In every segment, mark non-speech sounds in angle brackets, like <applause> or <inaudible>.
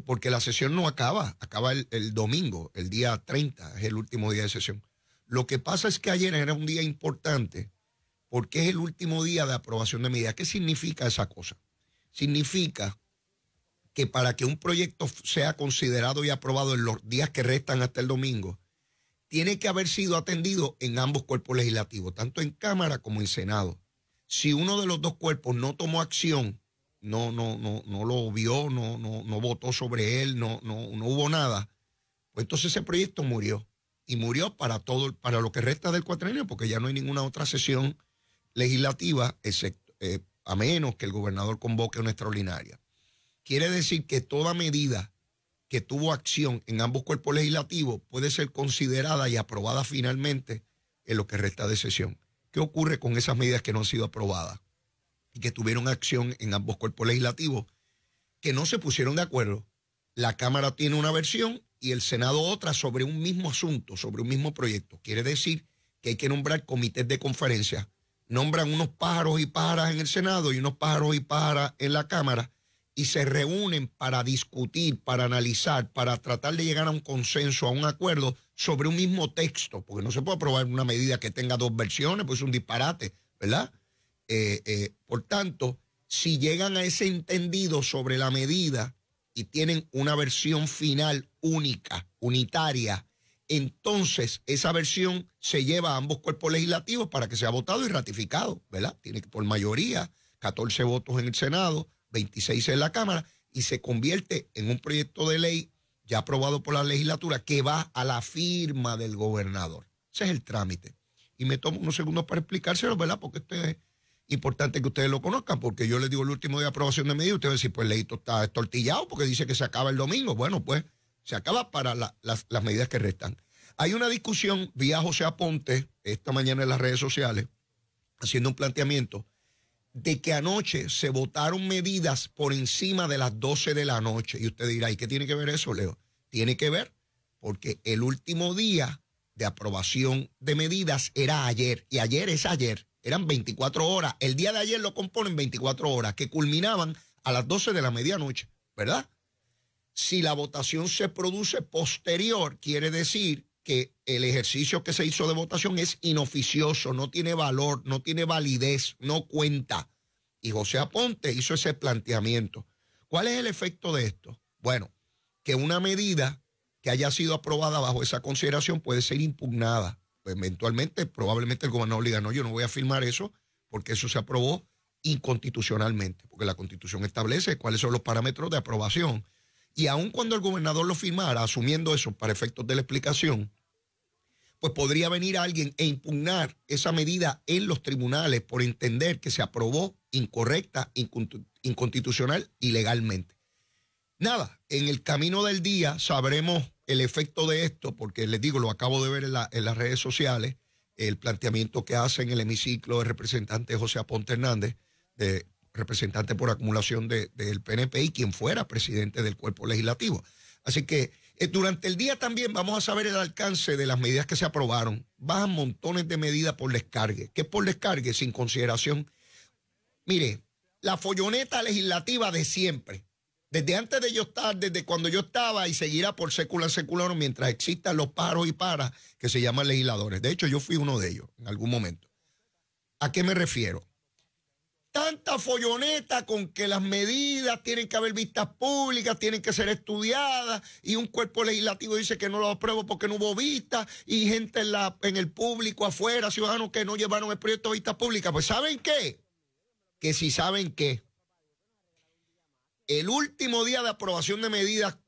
porque la sesión no acaba, acaba el, el, domingo, el día 30, es el último día de sesión. Lo que pasa es que ayer era un día importante porque es el último día de aprobación de medidas. ¿Qué significa esa cosa? Significa que para que un proyecto sea considerado y aprobado en los días que restan hasta el domingo, tiene que haber sido atendido en ambos cuerpos legislativos, tanto en Cámara como en Senado. Si uno de los dos cuerpos no tomó acción no, no, no, no lo vio, no, no, no votó sobre él, no, no, hubo nada. Pues entonces ese proyecto murió. Y murió para todo, para lo que resta del cuatrenio, porque ya no hay ninguna otra sesión legislativa, excepto, eh, a menos que el gobernador convoque una extraordinaria. Quiere decir que toda medida que tuvo acción en ambos cuerpos legislativos puede ser considerada y aprobada finalmente en lo que resta de sesión. ¿Qué ocurre con esas medidas que no han sido aprobadas? y que tuvieron acción en ambos cuerpos legislativos, que no se pusieron de acuerdo. La Cámara tiene una versión y el Senado otra sobre un mismo asunto, sobre un mismo proyecto. Quiere decir que hay que nombrar comités de conferencia. Nombran unos pájaros y pájaras en el Senado y unos pájaros y pájaras en la Cámara y se reúnen para discutir, para analizar, para tratar de llegar a un consenso, a un acuerdo sobre un mismo texto, porque no se puede aprobar una medida que tenga dos versiones, pues es un disparate, ¿verdad? Eh, eh, por tanto, si llegan a ese entendido sobre la medida y tienen una versión final única, unitaria, entonces esa versión se lleva a ambos cuerpos legislativos para que sea votado y ratificado, ¿verdad? Tiene que por mayoría, 14 votos en el Senado, 26 en la Cámara, y se convierte en un proyecto de ley ya aprobado por la legislatura que va a la firma del gobernador. Ese es el trámite. Y me tomo unos segundos para explicárselo, ¿verdad? Porque este importante que ustedes lo conozcan, porque yo les digo el último día de aprobación de medidas. ustedes van a decir, pues Leito está estortillado porque dice que se acaba el domingo. Bueno, pues se acaba para las, las, medidas que restan. Hay una discusión vía José Aponte esta mañana en las redes sociales, haciendo un planteamiento de que anoche se votaron medidas por encima de las 12 de la noche. Y usted dirá, ¿y qué tiene que ver eso, Leo? Tiene que ver porque el último día de aprobación de medidas era ayer, y ayer es ayer eran 24 horas. El día de ayer lo componen 24 horas, que culminaban a las 12 de la medianoche, ¿verdad? Si la votación se produce posterior, quiere decir que el ejercicio que se hizo de votación es inoficioso, no tiene valor, no tiene validez, no cuenta. Y José Aponte hizo ese planteamiento. ¿Cuál es el efecto de esto? Bueno, que una medida que haya sido aprobada bajo esa consideración puede ser impugnada pues eventualmente, probablemente el gobernador diga, no, yo no voy a firmar eso porque eso se aprobó inconstitucionalmente, porque la constitución establece cuáles son los parámetros de aprobación. Y aun cuando el gobernador lo firmara, asumiendo eso para efectos de la explicación, pues podría venir alguien e impugnar esa medida en los tribunales por entender que se aprobó incorrecta, inconstitucional, ilegalmente. Nada, en el camino del día sabremos el efecto de esto, porque les digo, lo acabo de ver en, las redes sociales, el planteamiento que hace en el hemiciclo el representante José Aponte Hernández, de, representante por acumulación del de, PNP y quien fuera presidente del cuerpo legislativo. Así que eh, durante el día también vamos a saber el alcance de las medidas que se aprobaron. Bajan montones de medidas por descargue. que por descargue? Sin consideración. Mire, la folloneta legislativa de siempre desde antes de yo estar, desde cuando yo estaba y seguirá por secular, secular, mientras existan los paros y paras que se llaman legisladores. De hecho, yo fui uno de ellos en algún momento. ¿A qué me refiero? Tanta folloneta con que las medidas tienen que haber vistas públicas, tienen que ser estudiadas, y un cuerpo legislativo dice que no lo apruebo porque no hubo vistas, y gente en, en el público afuera, ciudadanos que no llevaron el proyecto de vista pública. Pues ¿saben qué? Que si saben qué el último día de aprobación de medidas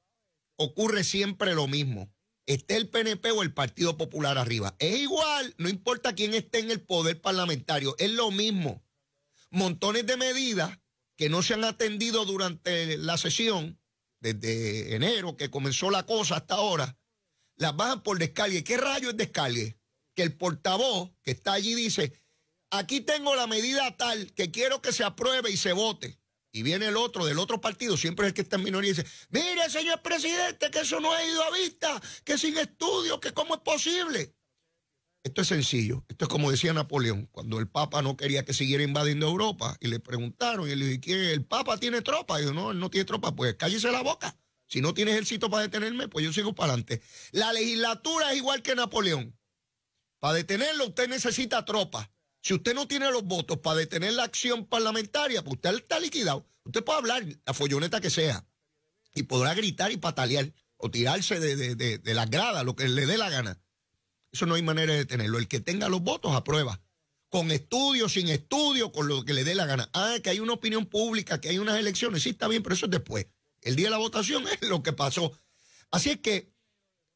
ocurre siempre lo mismo. Esté el PNP o el Partido Popular arriba. Es igual, no importa quién esté en el poder parlamentario, es lo mismo. Montones de medidas que no se han atendido durante la sesión, desde enero que comenzó la cosa hasta ahora, las bajan por descargue. ¿Qué rayo es descargue? Que el portavoz que está allí dice, aquí tengo la medida tal que quiero que se apruebe y se vote y viene el otro del otro partido, siempre es el que está en minoría, y dice, mire, señor presidente, que eso no ha ido a vista, que sin estudio, que cómo es posible. Esto es sencillo, esto es como decía Napoleón, cuando el Papa no quería que siguiera invadiendo Europa, y le preguntaron, y le dije, ¿el Papa tiene tropa? Y yo, no, él no tiene tropa, pues cállese la boca. Si no tiene ejército para detenerme, pues yo sigo para adelante. La legislatura es igual que Napoleón. Para detenerlo usted necesita tropa. Si usted no tiene los votos para detener la acción parlamentaria, pues usted está liquidado. Usted puede hablar la folloneta que sea y podrá gritar y patalear o tirarse de, de, de, las gradas, lo que le dé la gana. Eso no hay manera de detenerlo. El que tenga los votos aprueba. Con estudio, sin estudio, con lo que le dé la gana. Ah, que hay una opinión pública, que hay unas elecciones. Sí, está bien, pero eso es después. El día de la votación <laughs> es lo que pasó. Así es que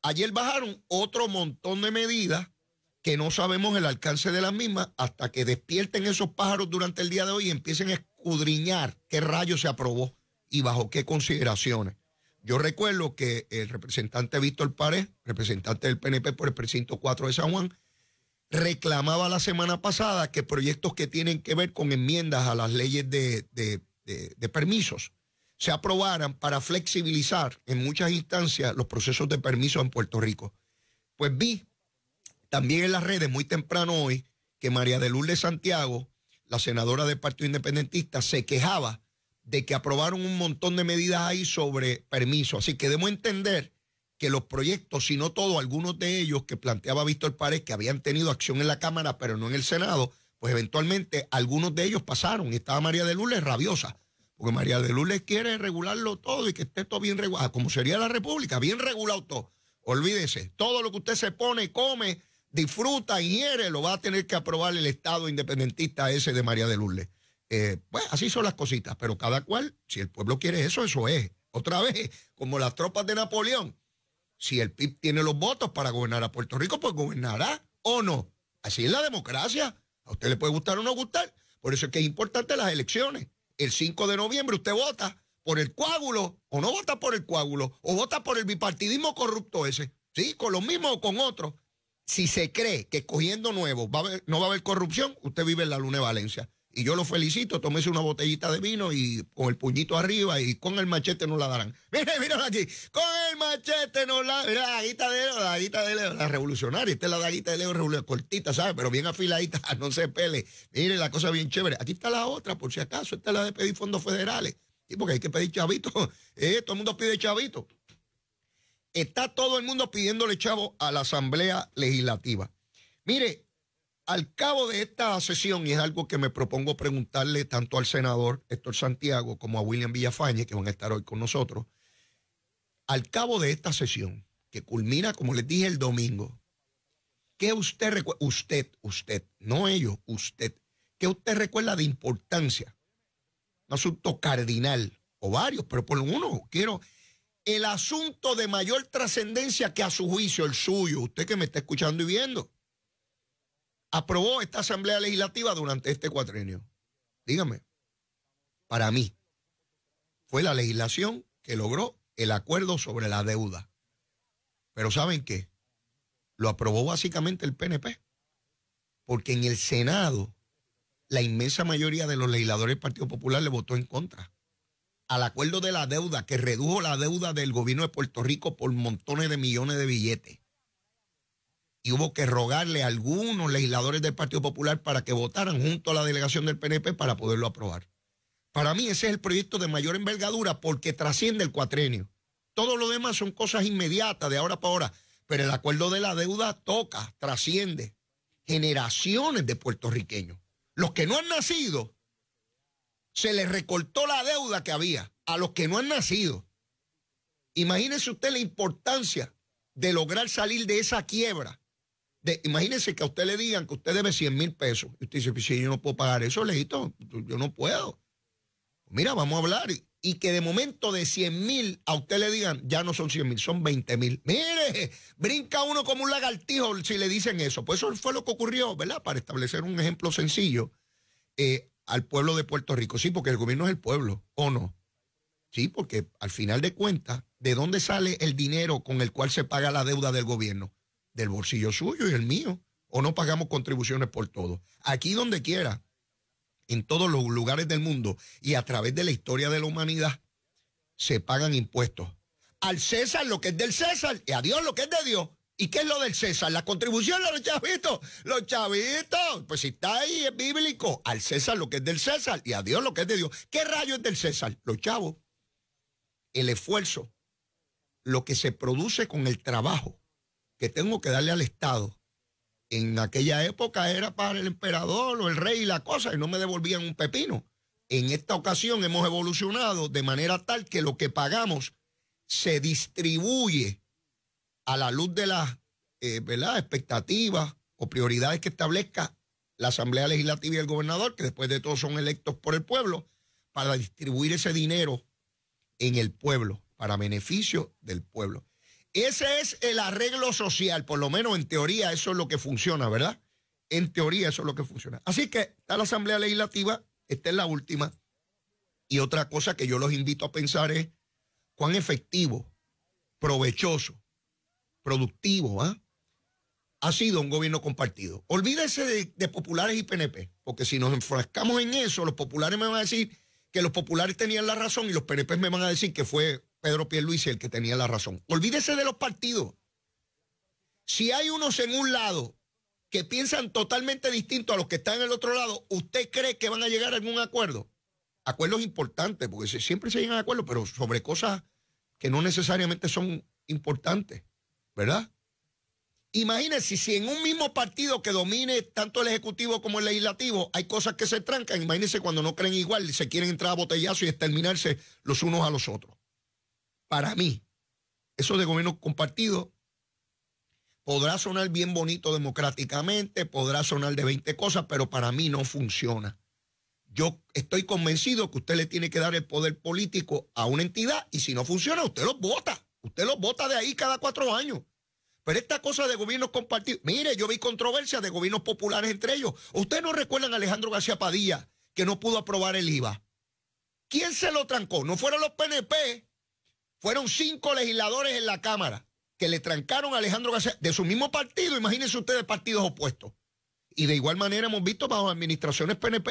ayer bajaron otro montón de medidas que no sabemos el alcance de las mismas hasta que despierten esos pájaros durante el día de hoy y empiecen a escudriñar qué rayo se aprobó y bajo qué consideraciones. Yo recuerdo que el representante Víctor Párez, representante del PNP por el precinto 4 de San Juan, reclamaba la semana pasada que proyectos que tienen que ver con enmiendas a las leyes de, permisos se aprobaran para flexibilizar en muchas instancias los procesos de permiso en Puerto Rico. Pues vi también en las redes, muy temprano hoy, que María de Lourdes Santiago, la senadora del Partido Independentista, se quejaba de que aprobaron un montón de medidas ahí sobre permiso. Así que debemos entender que los proyectos, si no todos, algunos de ellos que planteaba Víctor Párez, que habían tenido acción en la Cámara, pero no en el Senado, pues eventualmente algunos de ellos pasaron. Y estaba María de Lourdes rabiosa, porque María de Lourdes quiere regularlo todo y que esté todo bien regulado, como sería la República, bien regulado todo. Olvídese, todo lo que usted se pone, come, disfruta, ingiere, lo va a tener que aprobar el Estado independentista ese de María de Lourdes. Eh, pues así son las cositas, pero cada cual, si el pueblo quiere eso, eso es. Otra vez, como las tropas de Napoleón, si el PIB tiene los votos para gobernar a Puerto Rico, pues gobernará o no. Así es la democracia. A usted le puede gustar o no gustar. Por eso es que es importante las elecciones. El 5 de noviembre usted vota por el coágulo o no vota por el coágulo o vota por el bipartidismo corrupto ese. Sí, con los mismos o con otros si se cree que cogiendo nuevo va no va a haber corrupción, usted vive en la Luna de Valencia. Y yo lo felicito, tómese una botellita de vino y con el puñito arriba y con el machete no la darán. Mire, <laughs> miren aquí, con el machete nos la Mira la daguita de Leo, la de la revolucionaria. Esta es la daguita de Leo cortita, sabes Pero bien afiladita, <laughs> no se pele. Mire, la cosa bien chévere. Aquí está la otra, por si acaso, esta es la de pedir fondos federales. y porque hay que pedir chavitos. <laughs> Eh, todo el mundo pide chavitos. Está todo el mundo pidiéndole chavo a la Asamblea Legislativa. Mire, al cabo de esta sesión, y es algo que me propongo preguntarle tanto al senador Héctor Santiago como a William Villafañe, que van a estar hoy con nosotros, al cabo de esta sesión, que culmina, como les dije, el domingo, ¿qué usted recuerda? Usted, usted, no ellos, usted. ¿Qué usted recuerda de importancia? Un asunto cardinal, o varios, pero por uno, quiero el asunto de mayor trascendencia que a su juicio, el suyo, usted que me está escuchando y viendo, aprobó esta Asamblea Legislativa durante este cuatrenio. Dígame, para mí, fue la legislación que logró el acuerdo sobre la deuda. Pero ¿saben qué? Lo aprobó básicamente el PNP, porque en el Senado la inmensa mayoría de los legisladores del Partido Popular le votó en contra al acuerdo de la deuda que redujo la deuda del gobierno de Puerto Rico por montones de millones de billetes. Y hubo que rogarle a algunos legisladores del Partido Popular para que votaran junto a la delegación del PNP para poderlo aprobar. Para mí ese es el proyecto de mayor envergadura porque trasciende el cuatrenio. Todo lo demás son cosas inmediatas de ahora para ahora, pero el acuerdo de la deuda toca, trasciende generaciones de puertorriqueños. Los que no han nacido se le recortó la deuda que había a los que no han nacido. Imagínese usted la importancia de lograr salir de esa quiebra. De, imagínese que a usted le digan que usted debe 100 mil pesos. Y usted dice, si pues yo no puedo pagar eso, lejito, yo no puedo. Mira, vamos a hablar. Y que de momento de 100 mil a usted le digan, ya no son 100 mil, son 20 mil. Mire, brinca uno como un lagartijo si le dicen eso. Pues eso fue lo que ocurrió, ¿verdad? Para establecer un ejemplo sencillo. Eh, al pueblo de Puerto Rico. Sí, porque el gobierno es el pueblo, ¿o no? Sí, porque al final de cuentas, ¿de dónde sale el dinero con el cual se paga la deuda del gobierno? Del bolsillo suyo y el mío. ¿O no pagamos contribuciones por todo? Aquí donde quiera, en todos los lugares del mundo y a través de la historia de la humanidad, se pagan impuestos. Al César lo que es del César y a Dios lo que es de Dios. ¿Y qué es lo del César? La contribución de los chavitos. Los chavitos. Pues si está ahí, es bíblico. Al César lo que es del César y a Dios lo que es de Dios. ¿Qué rayos es del César? Los chavos. El esfuerzo. Lo que se produce con el trabajo que tengo que darle al Estado. En aquella época era para el emperador o el rey y la cosa y no me devolvían un pepino. En esta ocasión hemos evolucionado de manera tal que lo que pagamos se distribuye a la luz de las eh, expectativas o prioridades que establezca la Asamblea Legislativa y el gobernador, que después de todo son electos por el pueblo, para distribuir ese dinero en el pueblo, para beneficio del pueblo. Ese es el arreglo social, por lo menos en teoría eso es lo que funciona, ¿verdad? En teoría eso es lo que funciona. Así que está la Asamblea Legislativa, esta es la última. Y otra cosa que yo los invito a pensar es cuán efectivo, provechoso productivo, ¿ah? ha sido un gobierno compartido. Olvídese de, populares y PNP, porque si nos enfrascamos en eso, los populares me van a decir que los populares tenían la razón y los PNP me van a decir que fue Pedro Pierluisi el que tenía la razón. Olvídese de los partidos. Si hay unos en un lado que piensan totalmente distinto a los que están en el otro lado, ¿usted cree que van a llegar a algún acuerdo? Acuerdos importantes, porque siempre se llegan a acuerdos, pero sobre cosas que no necesariamente son importantes. ¿verdad? Imagínense si en un mismo partido que domine tanto el Ejecutivo como el Legislativo hay cosas que se trancan. Imagínense cuando no creen igual y se quieren entrar a botellazo y exterminarse los unos a los otros. Para mí, eso de gobierno compartido podrá sonar bien bonito democráticamente, podrá sonar de 20 cosas, pero para mí no funciona. Yo estoy convencido que usted le tiene que dar el poder político a una entidad y si no funciona, usted los vota. Usted los vota de ahí cada cuatro años. Pero esta cosa de gobiernos compartidos, mire, yo vi controversias de gobiernos populares entre ellos. Ustedes no recuerdan a Alejandro García Padilla, que no pudo aprobar el IVA. ¿Quién se lo trancó? No fueron los PNP, fueron cinco legisladores en la Cámara que le trancaron a Alejandro García de su mismo partido, imagínense ustedes partidos opuestos. Y de igual manera hemos visto bajo administraciones PNP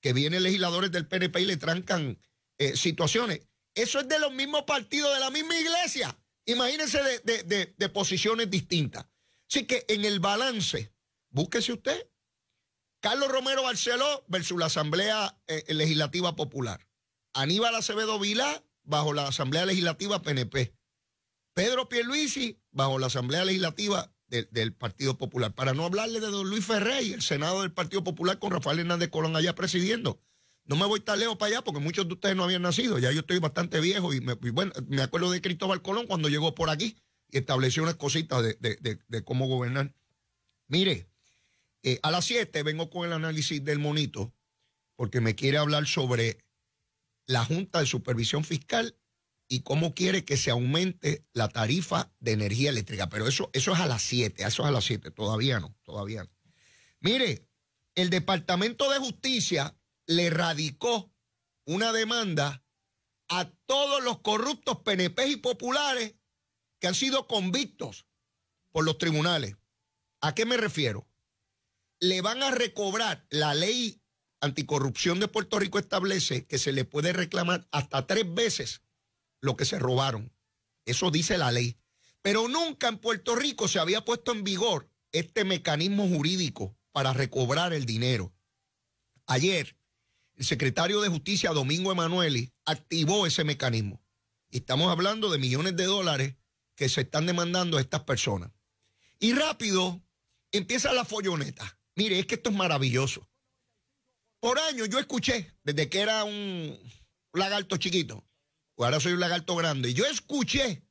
que vienen legisladores del PNP y le trancan eh, situaciones. Eso es de los mismos partidos, de la misma iglesia. Imagínense de, posiciones distintas. Así que en el balance, búsquese usted. Carlos Romero Barceló versus la Asamblea eh, Legislativa Popular. Aníbal Acevedo Vila bajo la Asamblea Legislativa PNP. Pedro Pierluisi bajo la Asamblea Legislativa del, Partido Popular. Para no hablarle de don Luis Ferrey, el Senado del Partido Popular con Rafael Hernández Colón allá presidiendo. No me voy tan lejos para allá porque muchos de ustedes no habían nacido. Ya yo estoy bastante viejo y, me, bueno, me acuerdo de Cristóbal Colón cuando llegó por aquí y estableció unas cositas de, cómo gobernar. Mire, eh, a las 7 vengo con el análisis del monito porque me quiere hablar sobre la Junta de Supervisión Fiscal y cómo quiere que se aumente la tarifa de energía eléctrica. Pero eso, eso es a las 7, eso es a las 7, todavía no, todavía no. Mire, el Departamento de Justicia le radicó una demanda a todos los corruptos PNP y populares que han sido convictos por los tribunales. ¿A qué me refiero? Le van a recobrar la ley anticorrupción de Puerto Rico establece que se le puede reclamar hasta tres veces lo que se robaron. Eso dice la ley. Pero nunca en Puerto Rico se había puesto en vigor este mecanismo jurídico para recobrar el dinero. Ayer, el secretario de Justicia, Domingo Emanueli, activó ese mecanismo. estamos hablando de millones de dólares que se están demandando a estas personas. Y rápido empieza la folloneta. Mire, es que esto es maravilloso. Por años yo escuché, desde que era un lagarto chiquito, pues ahora soy un lagarto grande, yo escuché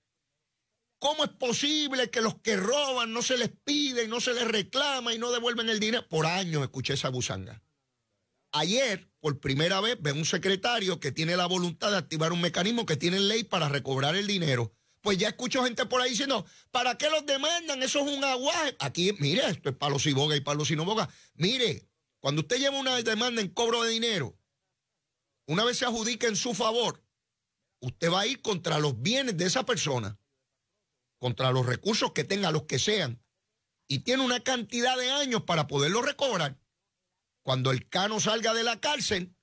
cómo es posible que los que roban no se les pide no se les reclama y no devuelven el dinero. Por años escuché esa busanga. Ayer, por primera vez, ven un secretario que tiene la voluntad de activar un mecanismo que tiene ley para recobrar el dinero. Pues ya escucho gente por ahí diciendo, ¿para qué los demandan? Eso es un aguaje. Aquí, mire, esto es palo si boga y palo si no boga. Mire, cuando usted lleva una demanda en cobro de dinero, una vez se adjudica en su favor, usted va a ir contra los bienes de esa persona, contra los recursos que tenga, los que sean, y tiene una cantidad de años para poderlo recobrar cuando el cano salga de la cárcel,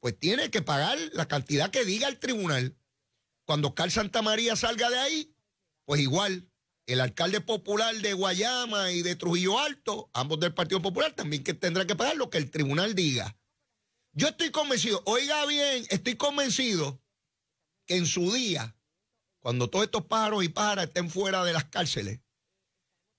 pues tiene que pagar la cantidad que diga el tribunal. Cuando Carl Santa María salga de ahí, pues igual, el alcalde popular de Guayama y de Trujillo Alto, ambos del Partido Popular, también que tendrá que pagar lo que el tribunal diga. Yo estoy convencido, oiga bien, estoy convencido que en su día, cuando todos estos pájaros y pájaras estén fuera de las cárceles,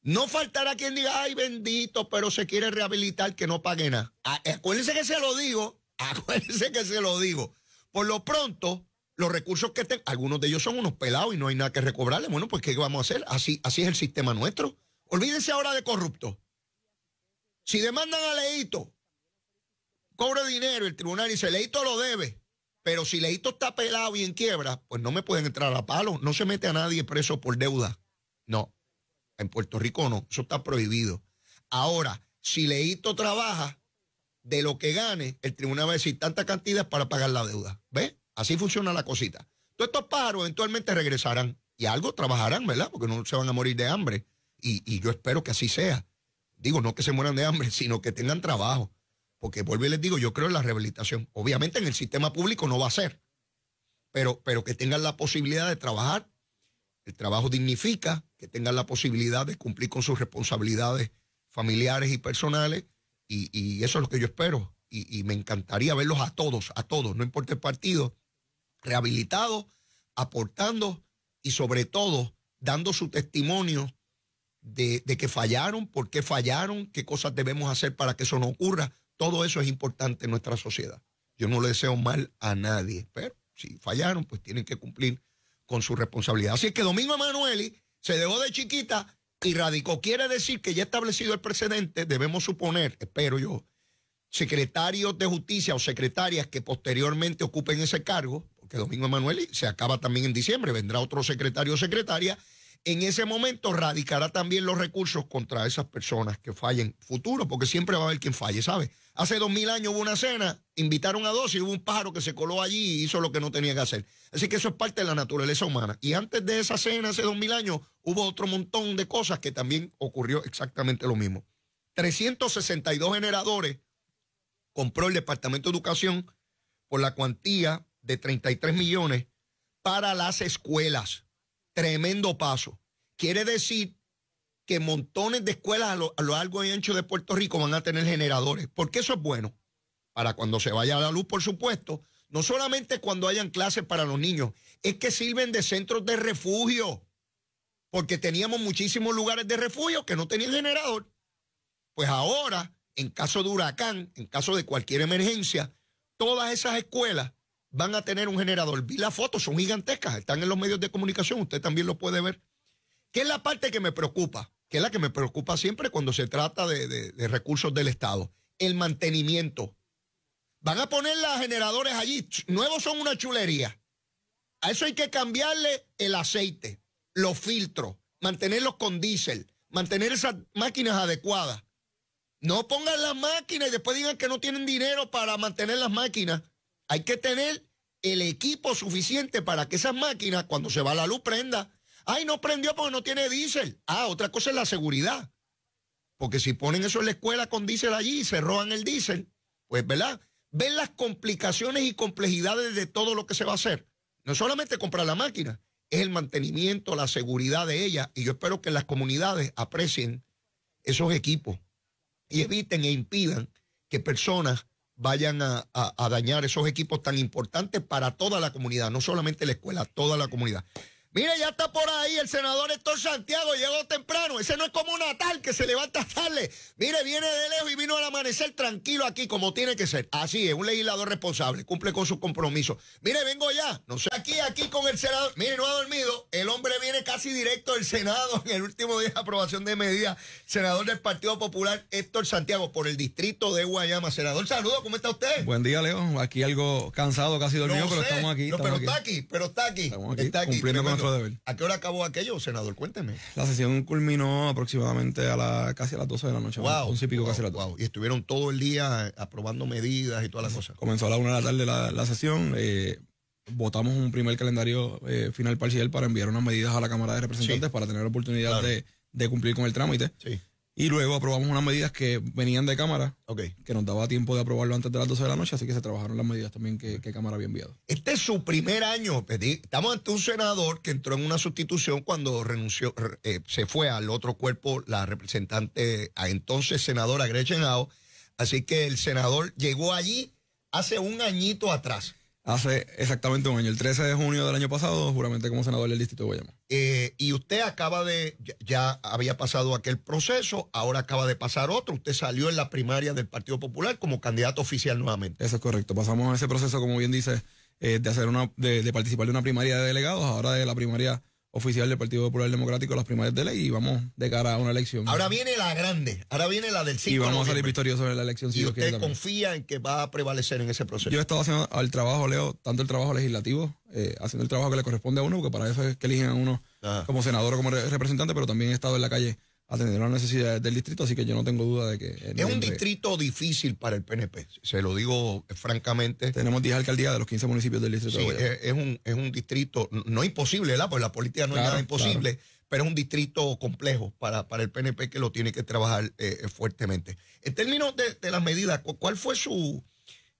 no faltará quien diga, ay bendito, pero se quiere rehabilitar que no pague nada. Ah, acuérdense que se lo digo, <laughs> acuérdense que se lo digo. Por lo pronto, los recursos que tengan, algunos de ellos son unos pelados y no hay nada que recobrarle. Bueno, pues ¿qué vamos a hacer? Así, así es el sistema nuestro. Olvídense ahora de corrupto. Si demandan a Leito, cobro dinero, el tribunal dice, Leito lo debe, pero si Leito está pelado y en quiebra, pues no me pueden entrar a palo, no se mete a nadie preso por deuda. No, en Puerto Rico no, eso está prohibido. Ahora, si Leito trabaja, de lo que gane, el tribunal va a decir tanta cantidad para pagar la deuda. ¿Ves? Así funciona la cosita. Todos estos pájaros eventualmente regresarán y algo trabajarán, ¿verdad? Porque no se van a morir de hambre. Y, yo espero que así sea. Digo, no que se mueran de hambre, <laughs> sino que tengan trabajo. Porque vuelvo y les digo, yo creo en la rehabilitación. Obviamente en el sistema público no va a ser, pero, pero que tengan la posibilidad de trabajar. El trabajo dignifica, que tengan la posibilidad de cumplir con sus responsabilidades familiares y personales. Y, eso es lo que yo espero. Y, me encantaría verlos a todos, a todos, no importa el partido, rehabilitados, aportando y sobre todo dando su testimonio de, que fallaron, por qué fallaron, qué cosas debemos hacer para que eso no ocurra. Todo eso es importante en nuestra sociedad. Yo no le deseo mal a nadie, pero si fallaron, pues tienen que cumplir con su responsabilidad. Así es que Domingo Emanuele se dejó de chiquita y radicó. Quiere decir que ya establecido el precedente, debemos suponer, espero yo, secretarios de justicia o secretarias que posteriormente ocupen ese cargo, porque Domingo Emanuel se acaba también en diciembre, vendrá otro secretario o secretaria, en ese momento radicará también los recursos contra esas personas que fallen futuro, porque siempre va a haber quien falle, ¿sabes? Hace dos mil años hubo una cena, invitaron a dos y hubo un pájaro que se coló allí y hizo lo que no tenía que hacer. Así que eso es parte de la naturaleza humana. Y antes de esa cena, hace dos mil años, hubo otro montón de cosas que también ocurrió exactamente lo mismo. 362 generadores compró el Departamento de Educación por la cuantía de 33 millones para las escuelas. Tremendo paso. Quiere decir que montones de escuelas a lo, largo y ancho de Puerto Rico van a tener generadores, porque eso es bueno. Para cuando se vaya a la luz, por supuesto, no solamente cuando hayan clases para los niños, es que sirven de centros de refugio, porque teníamos muchísimos lugares de refugio que no tenían generador. Pues ahora, en caso de huracán, en caso de cualquier emergencia, todas esas escuelas van a tener un generador. Vi las fotos, son gigantescas, están en los medios de comunicación, usted también lo puede ver. ¿Qué es la parte que me preocupa? Que es la que me preocupa siempre cuando se trata de, de recursos del Estado. El mantenimiento. Van a poner las generadores allí. Nuevos son una chulería. A eso hay que cambiarle el aceite, los filtros, mantenerlos con diésel, mantener esas máquinas adecuadas. No pongan las máquinas y después digan que no tienen dinero para mantener las máquinas hay que tener el equipo suficiente para que esas máquinas, cuando se va la luz, prenda. Ay, no prendió porque no tiene diésel. Ah, otra cosa es la seguridad. Porque si ponen eso en la escuela con diésel allí y se roban el diésel, pues, ¿verdad? Ven las complicaciones y complejidades de todo lo que se va a hacer. No solamente comprar la máquina, es el mantenimiento, la seguridad de ella. Y yo espero que las comunidades aprecien esos equipos y eviten e impidan que personas vayan a, dañar esos equipos tan importantes para toda la comunidad, no solamente la escuela, toda la comunidad. Mire, ya está por ahí el senador Héctor Santiago, llegó temprano. Ese no es como un natal que se levanta tarde. Mire, viene de lejos y vino al amanecer tranquilo aquí, como tiene que ser. Así es, un legislador responsable, cumple con su compromiso. Mire, vengo ya, no sé, aquí, aquí con el senador. Mire, no ha dormido. El hombre viene casi directo del Senado en el último día de aprobación de medidas. Senador del Partido Popular, Héctor Santiago, por el distrito de Guayama. Senador, Saludo, ¿cómo está usted? Buen día, León. Aquí algo cansado, casi dormido, pero estamos aquí. pero está aquí, pero está aquí. está aquí. ¿A qué hora acabó aquello, senador? Cuénteme. La sesión culminó aproximadamente a casi a las 12 de la noche. Wow. Un pico casi las Y estuvieron todo el día eh, aprobando medidas y todas las cosas. Comenzó a la 1 de la tarde la, sesión. Eh, votamos un primer calendario eh, final parcial para enviar unas medidas a la Cámara de Representantes para tener la oportunidad de, de, cumplir con el trámite. Sí. Y luego aprobamos unas medidas que venían de Cámara, que nos daba tiempo de aprobarlo antes de las 12 de la noche, así que se trabajaron las medidas también que, Cámara había enviado. Este es su primer año. Estamos ante un senador que entró en una sustitución cuando renunció, eh, se fue al otro cuerpo la representante, a entonces senadora Gretchen Howe. Así que el senador llegó allí hace un añito atrás hace exactamente un año, el 13 de junio del año pasado, juramente como senador del distrito de Guayama. Eh, y usted acaba de, ya, había pasado aquel proceso, ahora acaba de pasar otro, usted salió en la primaria del Partido Popular como candidato oficial nuevamente. Eso es correcto, pasamos ese proceso, como bien dice, eh, de, hacer una, de, de participar de una primaria de delegados, ahora de la primaria oficial del Partido Popular Democrático las primarias de ley y vamos de cara a una elección. Ahora viene la grande, ahora viene la del 5 Y vamos a salir victoriosos en la elección. Si usted confía en que va a prevalecer en ese proceso? Yo he estado haciendo el trabajo, Leo, tanto el trabajo legislativo, eh, haciendo el trabajo que le corresponde a uno, porque para eso es que eligen a uno como senador o como representante, pero también he estado en la calle atender las necesidades del distrito, así que yo no tengo duda de que... Es un distrito difícil para el PNP, se lo digo francamente. Tenemos 10 alcaldías de los 15 municipios del distrito. Sí, es, un, es un distrito, no imposible, ¿verdad? Pues la política no es nada imposible, pero es un distrito complejo para, para el PNP que lo tiene que trabajar eh, eh, fuertemente. En términos de las medidas, ¿cuál fue su...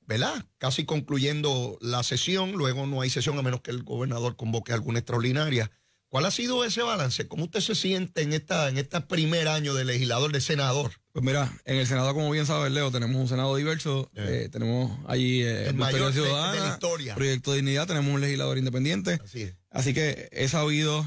¿verdad? Casi concluyendo la sesión, luego no hay sesión a menos que el gobernador convoque alguna extraordinaria. ¿Cuál ha sido ese balance? ¿Cómo usted se siente en esta en este primer año de legislador, de senador? Pues mira, en el Senado, como bien sabe Leo, tenemos un Senado diverso. Eh. Eh, tenemos ahí eh, el mayor de Proyecto de Dignidad, tenemos un legislador independiente. Así, que he sabido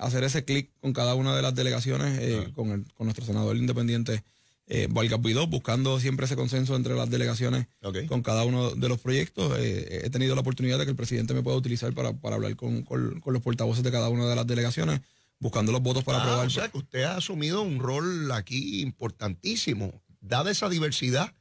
hacer ese clic con cada una de las delegaciones, ah. con, con nuestro senador independiente eh, Vidó, buscando siempre ese consenso entre las delegaciones con cada uno de los proyectos. Eh, he tenido la oportunidad de que el presidente me pueda utilizar para, hablar con, los portavoces de cada una de las delegaciones, buscando los votos para ah, aprobar. usted ha asumido un rol aquí importantísimo. Dada esa diversidad,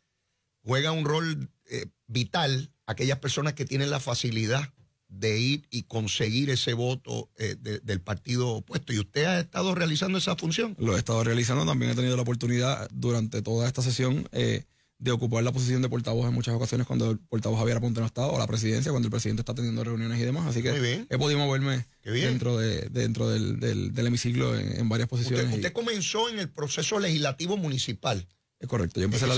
juega un rol eh, vital aquellas personas que tienen la facilidad de ir y conseguir ese voto eh, del partido opuesto. ¿Y usted ha estado realizando esa función? Lo he estado realizando, también he tenido la oportunidad durante toda esta sesión eh, de ocupar la posición de portavoz en muchas ocasiones cuando el portavoz Javier Aponte no estaba o la presidencia, cuando el presidente está teniendo reuniones y demás. Así que he podido moverme dentro, de, dentro del, hemiciclo en, varias posiciones. Usted, comenzó en el proceso legislativo municipal. Es correcto, yo empecé la,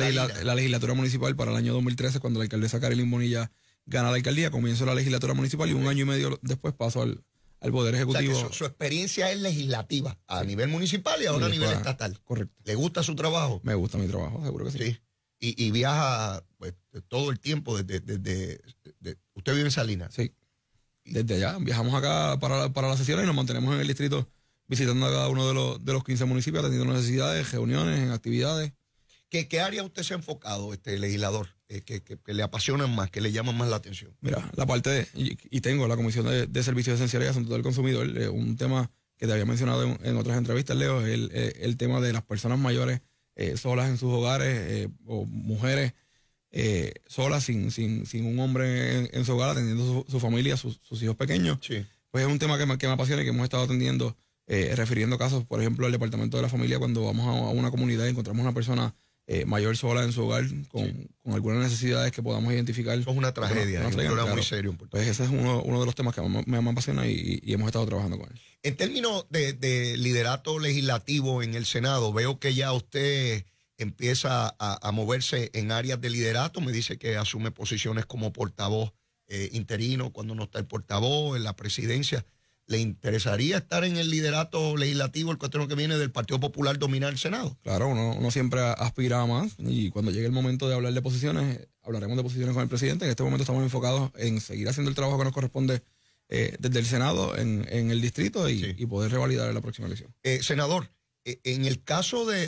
legislatura municipal para el año 2013 cuando la alcaldesa Carolín Bonilla gana la alcaldía, comienza la legislatura municipal y un año y medio después pasó al, Poder Ejecutivo. su, experiencia es legislativa a nivel municipal y ahora a nivel estatal. Correcto. ¿Le gusta su trabajo? Me gusta mi trabajo, seguro que sí. Y, viaja pues, todo el tiempo desde... usted vive en Salinas. Sí. desde allá, viajamos acá para, las sesiones y nos mantenemos en el distrito visitando a cada uno de los, de los 15 municipios, teniendo necesidades, reuniones, actividades. ¿Qué, ¿Qué área usted se ha enfocado, este legislador? Eh, que, le apasionan más, que le llaman más la atención. Mira, la parte, y, tengo la Comisión de, de Servicios Esenciales y Asuntos del Consumidor, eh, un tema que te había mencionado en, otras entrevistas, Leo, es eh, el, tema de las personas mayores solas en sus hogares o mujeres. solas, sin, sin, sin, un hombre en, su hogar, atendiendo su, familia, sus, hijos pequeños. Pues es un tema que me, que me apasiona y que hemos estado atendiendo eh, refiriendo casos, por ejemplo, al departamento de la familia, cuando vamos a, una comunidad y encontramos una persona eh, mayor sola en su hogar con, algunas necesidades que podamos identificar. es una tragedia, es una muy serio. Pues ese es uno, de los temas que me me apasiona y, y, hemos estado trabajando con él. En términos de, liderato legislativo en el Senado, veo que ya usted empieza a, moverse en áreas de liderato, me dice que asume posiciones como portavoz eh, interino cuando no está el portavoz, en la presidencia. ¿Le interesaría estar en el liderato legislativo el cuatro que viene del Partido Popular dominar el Senado? Claro, uno, siempre aspira a más y cuando llegue el momento de hablar de posiciones, hablaremos de posiciones con el presidente. En este momento estamos enfocados en seguir haciendo el trabajo que nos corresponde eh, desde el Senado en, el distrito y, poder revalidar en la próxima elección. Eh, senador, eh, en el caso de,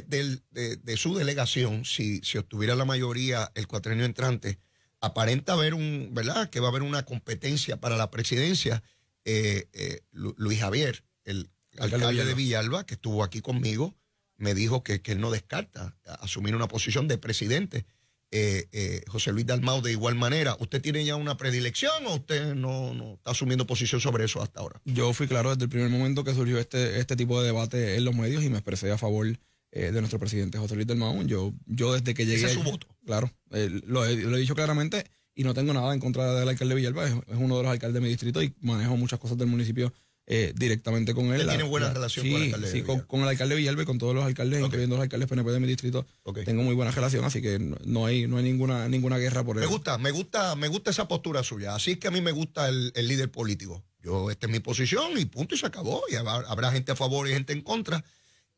su delegación, si, si, obtuviera la mayoría el cuatrenio entrante, aparenta haber un, ¿verdad? Que va a haber una competencia para la presidencia. Eh, eh, Luis Javier, el alcalde, de Villalba, que estuvo aquí conmigo, me dijo que, él no descarta asumir una posición de presidente. Eh, José Luis Dalmau, de igual manera, ¿usted tiene ya una predilección o usted no, está asumiendo posición sobre eso hasta ahora? Yo fui claro desde el primer momento que surgió este, este tipo de debate en los medios y me expresé a favor de nuestro presidente José Luis Dalmau. Yo, yo desde que llegué. su voto. Claro, lo, lo he dicho claramente y no tengo nada en contra del alcalde Villalba, es, uno de los alcaldes de mi distrito y manejo muchas cosas del municipio eh, directamente con él. Tiene buena relación con el alcalde. con, el alcalde Villalba y con todos los alcaldes, incluyendo los alcaldes PNP de mi distrito. Tengo muy buena relación, así que no, hay, no hay ninguna, ninguna guerra por él. Me gusta, me gusta, me gusta esa postura suya. Así es que a mí me gusta el, líder político. Yo, esta es mi posición y punto y se acabó. Y habrá gente a favor y gente en contra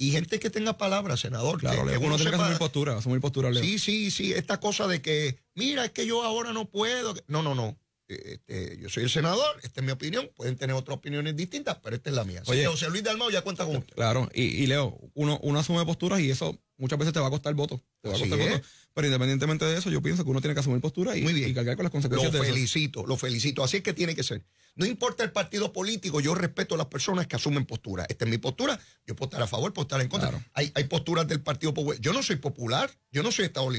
y gente que tenga palabras, senador. Claro, que, uno tiene que asumir postura, asumir postura, Leo. Sí, sí, sí, esta cosa de que, mira, es que yo ahora no puedo. No, no, no. Eh, este, yo soy el senador, esta es mi opinión, pueden tener otras opiniones distintas, pero esta es la mía. Oye, José Luis Dalmau ya cuenta con usted. Claro, y, Leo, uno, uno asume posturas y eso muchas veces te va a costar el voto. Pero independientemente de eso, yo pienso que uno tiene que asumir postura y, cargar con las consecuencias. Lo felicito, lo felicito. Así es que tiene que ser. No importa el partido político, yo respeto a las personas que asumen postura. Esta es mi postura. Yo puedo estar a favor, puedo estar en contra. Hay, posturas del Partido Popular. Yo no soy popular, yo no soy Estado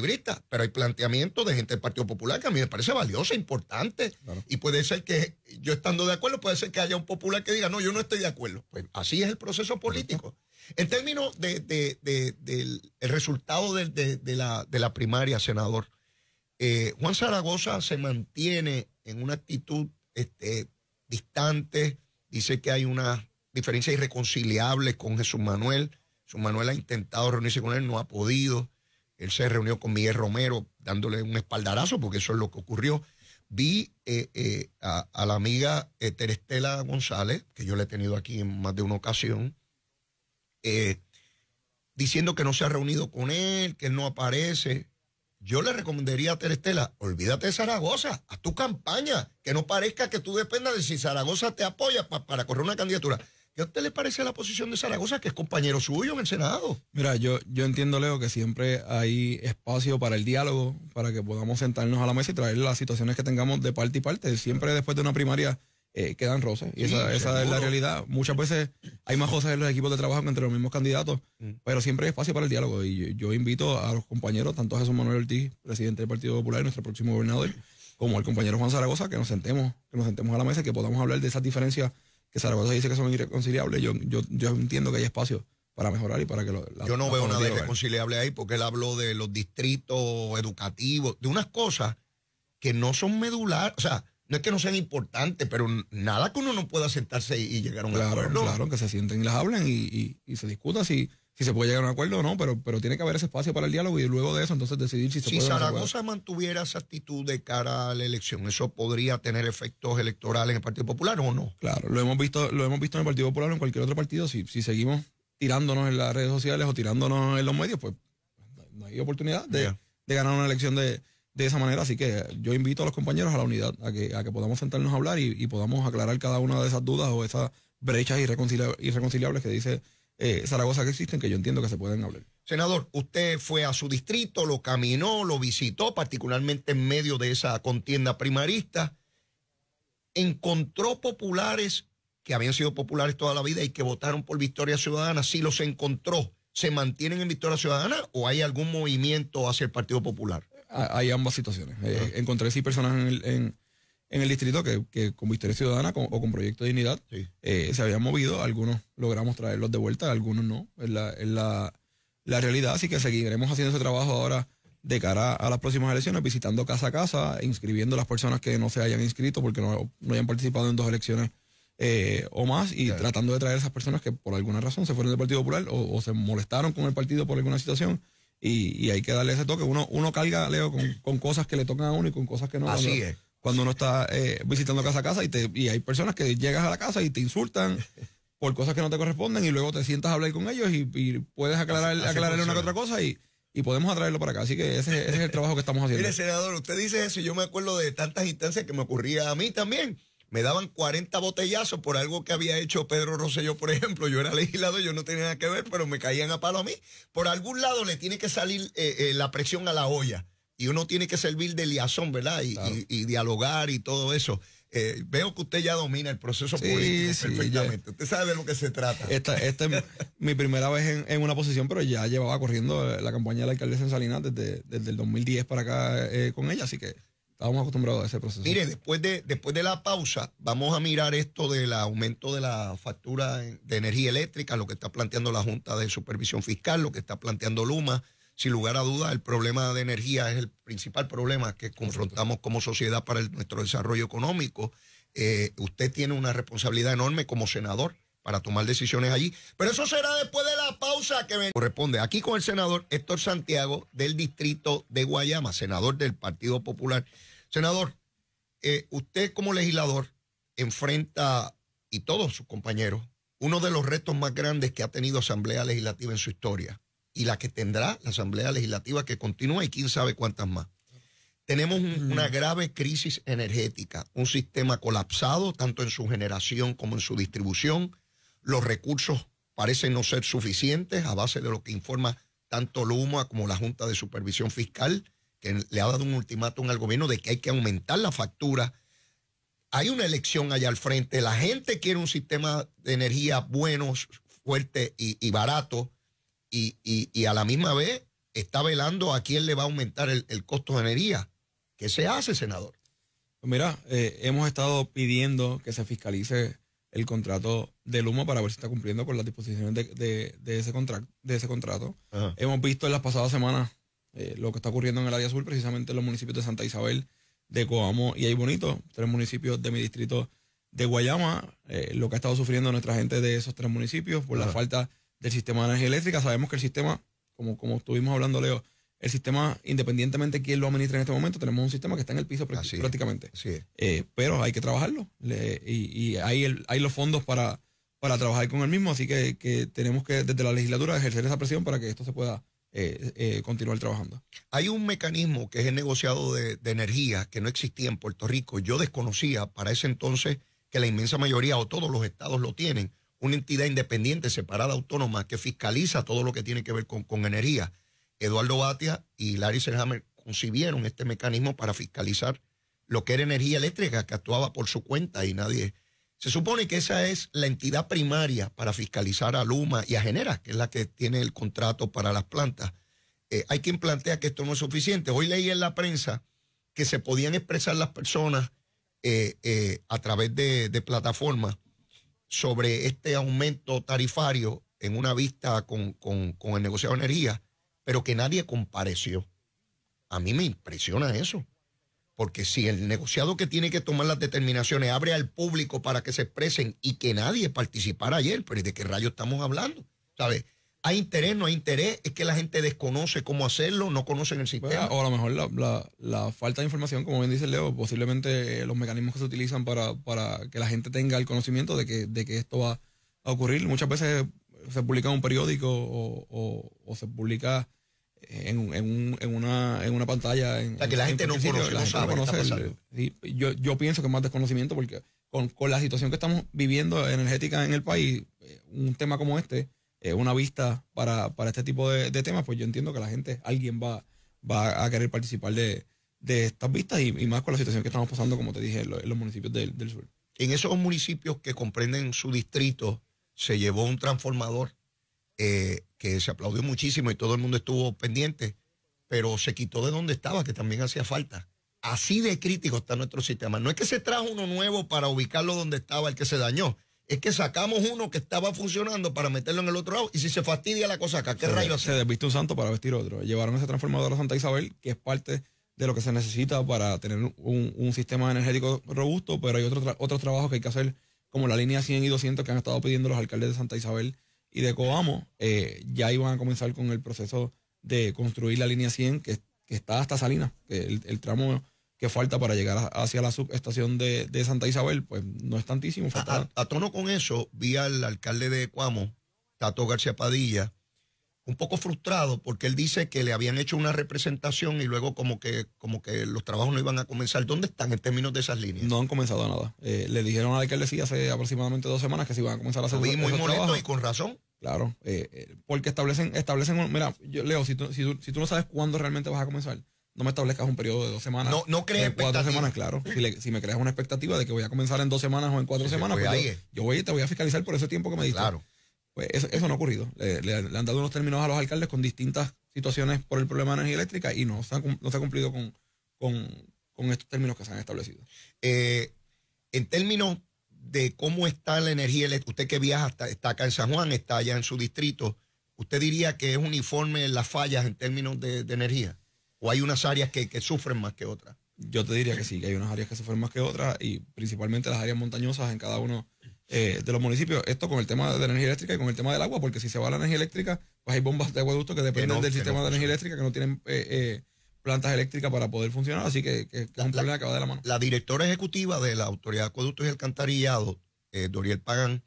pero hay planteamientos de gente del Partido Popular que a mí me parece valiosa, importante. Y puede ser que yo estando de acuerdo, puede ser que haya un popular que diga, no, yo no estoy de acuerdo. Pues así es el proceso político. En términos del resultado de, la, primaria, senador, eh, Juan Zaragoza se mantiene en una actitud este, distante, dice que hay una diferencia irreconciliable con Jesús Manuel. Jesús Manuel ha intentado reunirse con él, no ha podido. Él se reunió con Miguel Romero dándole un espaldarazo, porque eso es lo que ocurrió. Vi eh, eh, a, a, la amiga Terestela González, que yo le he tenido aquí en más de una ocasión, eh, diciendo que no se ha reunido con él, que él no aparece. Yo le recomendaría a Terestela, olvídate de Zaragoza, a tu campaña, que no parezca que tú dependas de si Zaragoza te apoya para correr una candidatura. ¿Qué a usted le parece la posición de Zaragoza, que es compañero suyo en el Senado? Mira, yo, yo entiendo, Leo, que siempre hay espacio para el diálogo, para que podamos sentarnos a la mesa y traer las situaciones que tengamos de parte y parte. Siempre después de una primaria eh, quedan rosas Y esa, es la realidad. Muchas veces hay más cosas en los equipos de trabajo que entre los mismos candidatos, mm. pero siempre hay espacio para el diálogo. Y yo, invito a los compañeros, tanto a Jesús Manuel Ortiz, presidente del Partido Popular y nuestro próximo gobernador, como al compañero Juan Zaragoza, que nos sentemos, que nos sentemos a la mesa y que podamos hablar de esas diferencias que Zaragoza dice que son irreconciliables. Yo, yo, yo entiendo que hay espacio para mejorar y para que lo, Yo no veo nada irreconciliable ahí porque él habló de los distritos educativos, de unas cosas que no son medulares. O sea, no es que no sean importantes, pero nada que uno no pueda sentarse y, llegar a un acuerdo. Claro, que se sienten y las hablen y, se discuta si, se puede llegar a un acuerdo o no, pero, tiene que haber ese espacio para el diálogo y luego de eso entonces decidir si se puede. Si Zaragoza mantuviera esa actitud de cara a la elección, ¿eso podría tener efectos electorales en el Partido Popular o no? Claro, lo hemos visto, lo hemos visto en el Partido Popular o en cualquier otro partido. Si, si seguimos tirándonos en las redes sociales o tirándonos en los medios, pues no hay oportunidad de ganar una elección de de esa manera. Así que yo invito a los compañeros a la unidad, a que, a que podamos sentarnos a hablar y, podamos aclarar cada una de esas dudas o esas brechas irreconciliables, que dice eh, Zaragoza que existen, que yo entiendo que se pueden hablar. Senador, usted fue a su distrito, lo caminó, lo visitó, particularmente en medio de esa contienda primarista. Encontró populares que habían sido populares toda la vida y que votaron por Victoria Ciudadana, si los encontró, ¿se mantienen en Victoria Ciudadana o hay algún movimiento hacia el Partido Popular? hay ambas situaciones. Eh, encontré sí personas en el, en, el distrito que, que con Ciudadana o con Proyecto de Dignidad eh, se habían movido, algunos logramos traerlos de vuelta, algunos no, es la, la, realidad, así que seguiremos haciendo ese trabajo ahora de cara a las próximas elecciones, visitando casa a casa, inscribiendo a las personas que no se hayan inscrito porque no, hayan participado en dos elecciones eh, o más y tratando de traer a esas personas que por alguna razón se fueron del Partido Popular o, se molestaron con el partido por alguna situación y, hay que darle ese toque. Uno, uno carga, Leo, con, cosas que le tocan a uno y con cosas que no. Así cuando, es. Cuando uno está eh, visitando casa a casa y, te, y hay personas que llegas a la casa y te insultan <laughs> por cosas que no te corresponden y luego te sientas a hablar con ellos y, puedes aclarar, una que otra cosa y, y podemos atraerlo para acá. Así que ese, ese es el trabajo que estamos haciendo. Mire, senador, usted dice eso y yo me acuerdo de tantas instancias que me ocurría a mí también me daban 40 botellazos por algo que había hecho Pedro Rosselló, por ejemplo. Yo era legislador, yo no tenía nada que ver, pero me caían a palo a mí. Por algún lado le tiene que salir eh, eh, la presión a la olla y uno tiene que servir de liazón, ¿verdad? Y, dialogar y todo eso. Eh, veo que usted ya domina el proceso político perfectamente. Usted sabe de lo que se trata. Esta, esta es mi primera vez en, una posición, pero ya llevaba corriendo la campaña de la alcaldesa en Salinas desde, desde el 2010 para acá con ella, así que Estábamos acostumbrados a ese proceso. Mire, después de, después de la pausa, vamos a mirar esto del aumento de la factura de energía eléctrica, lo que está planteando la Junta de Supervisión Fiscal, lo que está planteando Luma. Sin lugar a dudas, el problema de energía es el principal problema que confrontamos como sociedad para nuestro desarrollo económico. Eh, usted tiene una responsabilidad enorme como senador para tomar decisiones allí. Pero eso será después de la pausa que me corresponde. Aquí con el senador Héctor Santiago del distrito de Guayama, senador del Partido Popular. Senador, eh, usted como legislador enfrenta, y todos sus compañeros, uno de los retos más grandes que ha tenido Asamblea Legislativa en su historia y la que tendrá la Asamblea Legislativa que continúa y quién sabe cuántas más. Tenemos mm. una grave crisis energética, un sistema colapsado tanto en su generación como en su distribución. Los recursos parecen no ser suficientes a base de lo que informa tanto Luma como la Junta de Supervisión Fiscal que le ha dado un ultimátum al gobierno de que hay que aumentar la factura. Hay una elección allá al frente, la gente quiere un sistema de energía bueno, fuerte y, barato, y, a la misma vez está velando a quién le va a aumentar el, el costo de energía. ¿Qué se hace, senador? Pues mira, eh, hemos estado pidiendo que se fiscalice el contrato de Luma para ver si está cumpliendo con las disposiciones de, ese, de ese contrato. Hemos visto en las pasadas semanas eh, lo que está ocurriendo en el área sur, precisamente en los municipios de Santa Isabel, de Coamo y ahí Bonito, tres municipios de mi distrito de Guayama, eh, lo que ha estado sufriendo nuestra gente de esos tres municipios por la falta del sistema de energía eléctrica. Sabemos que el sistema, como, como estuvimos hablando, Leo, el sistema, independientemente de quién lo administra en este momento, tenemos un sistema que está en el piso prácticamente. Eh, pero hay que trabajarlo y, hay, el, hay los fondos para, trabajar con el mismo, así que tenemos que desde la legislatura ejercer esa presión para que esto se pueda eh, eh, continuar trabajando. Hay un mecanismo que es el negociado de, energía que no existía en Puerto Rico. Yo desconocía para ese entonces que la inmensa mayoría o todos los estados lo tienen, una entidad independiente, separada, autónoma, que fiscaliza todo lo que tiene que ver con, energía. Eduardo Batia y Larry Selhammer concibieron este mecanismo para fiscalizar lo que era energía eléctrica, que actuaba por su cuenta y nadie se supone que esa es la entidad primaria para fiscalizar a Luma y a Genera, que es la que tiene el contrato para las plantas. Eh, hay quien plantea que esto no es suficiente. Hoy leí en la prensa que se podían expresar las personas eh, eh, a través de, plataformas sobre este aumento tarifario en una vista con, con el negociado de energía, pero que nadie compareció. A mí me impresiona eso. Porque si el negociado que tiene que tomar las determinaciones abre al público para que se expresen y que nadie participara ayer, pero ¿de qué rayo estamos hablando? ¿Sabes? Hay interés, no hay interés, es que la gente desconoce cómo hacerlo, no conocen el sistema. o a lo mejor la, falta de información, como bien dice Leo, posiblemente eh, los mecanismos que se utilizan para, que la gente tenga el conocimiento de que, de que esto va a ocurrir. Muchas veces se publica en un periódico o se publica en, una, en una pantalla. En, que la gente no yo, pienso que es más desconocimiento porque con, la situación que estamos viviendo energética en el país, eh, un tema como este, eh, una vista para, este tipo de, temas, pues yo entiendo que la gente, alguien va, va a querer participar de, estas vistas y, más con la situación que estamos pasando, como te dije, en los, municipios del, del sur. En esos municipios que comprenden su distrito, se llevó un transformador eh, que se aplaudió muchísimo y todo el mundo estuvo pendiente, pero se quitó de donde estaba, que también hacía falta. Así de crítico está nuestro sistema. No es que se trajo uno nuevo para ubicarlo donde estaba el que se dañó. Es que sacamos uno que estaba funcionando para meterlo en el otro lado. Y si se fastidia la cosa acá, ¿qué rayos? Se desviste un santo para vestir otro. Llevaron ese transformador a Santa Isabel, que es parte de lo que se necesita para tener un, sistema energético robusto, pero hay otros otros trabajos que hay que hacer, como la línea 100 y 200 que han estado pidiendo los alcaldes de Santa Isabel y de Coamo, eh, ya iban a comenzar con el proceso de construir la línea 100 que, está hasta Salinas, el, tramo que falta para llegar hacia la subestación de, Santa Isabel, pues no es tantísimo. A, tono con eso, vi al alcalde de Coamo, Tato García Padilla, un poco frustrado porque él dice que le habían hecho una representación y luego como que, como que los trabajos no iban a comenzar. ¿Dónde están en términos de esas líneas? No han comenzado nada. Eh, le dijeron a la decía hace aproximadamente dos semanas que se iban a comenzar a hacer y muy molesto y con razón. Claro, eh, eh porque establecen, establecen, mira, yo, Leo, si tú, si, tú, si tú no sabes cuándo realmente vas a comenzar, no me establezcas un periodo de dos semanas. No, no crees eh, cuatro semanas, claro. Si, me creas una expectativa de que voy a comenzar en dos semanas o en cuatro semanas, pues yo, yo, voy te voy a fiscalizar por ese tiempo que me diste. Claro. Pues eso, eso no ha ocurrido. Eh, le, han dado unos términos a los alcaldes con distintas situaciones por el problema de energía eléctrica y no se ha, no se ha cumplido con, estos términos que se han establecido. Eh, en términos de cómo está la energía eléctrica, usted que viaja hasta, está acá en San Juan, está allá en su distrito, ¿usted diría que es uniforme en las fallas en términos de, energía? ¿O hay unas áreas que, que sufren más que otras? Yo te diría que sí, que hay unas áreas que sufren más que otras y principalmente las áreas montañosas en cada uno eh, de los municipios. Esto con el tema de la energía eléctrica y con el tema del agua, porque si se va la energía eléctrica, pues hay bombas de acueducto que dependen del sistema de energía eléctrica que no tienen eh, eh, plantas eléctricas para poder funcionar. Así que, es la, problema de la mano. La directora ejecutiva de la Autoridad de Acueductos y Alcantarillado, Doriel Pagán,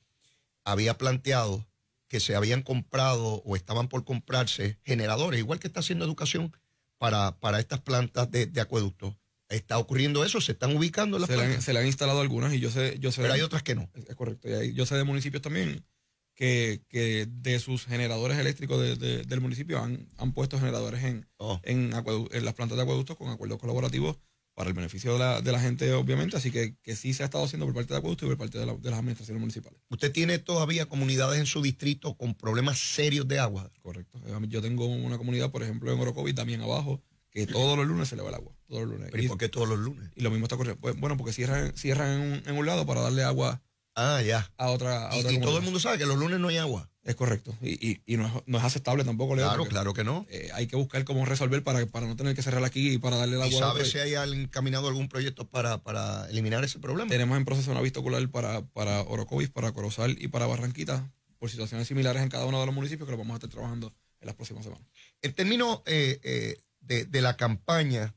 había planteado que se habían comprado o estaban por comprarse generadores, igual que está haciendo educación para, para estas plantas de, de acueductos está ocurriendo eso, se están ubicando las plantas. se le han instalado algunas y yo sé... Yo sé Pero hay otras que no. Es, correcto. yo sé de municipios también que, de sus generadores eléctricos del municipio han, puesto generadores oh. en, las plantas de acueductos con acuerdos colaborativos para el beneficio de la, gente, obviamente. Así que, sí se ha estado haciendo por parte de acueductos y por parte de, las administraciones municipales. ¿Usted tiene todavía comunidades en su distrito con problemas serios de agua? Correcto. Eh, yo tengo una comunidad, por ejemplo, en Orocovi, también abajo, que todos los lunes se le va el agua. Todos los lunes. ¿Pero y, por qué todos los lunes? Y lo mismo está corriendo. Pues, bueno, porque cierran, cierran en, un, lado para darle agua ah, a otra. y, todo el mundo sabe que los lunes no hay agua. Es correcto. Y, no, es, no, es, aceptable tampoco, Claro, claro que no. Eh, hay que buscar cómo resolver para, para no tener que cerrar aquí y para darle agua. ¿Y sabe si hay encaminado algún proyecto para, para eliminar ese problema? Tenemos en proceso una vista ocular para, para Orocovis, para Corozal y para Barranquita, por situaciones similares en cada uno de los municipios que lo vamos a estar trabajando en las próximas semanas. el término eh, eh, de, la campaña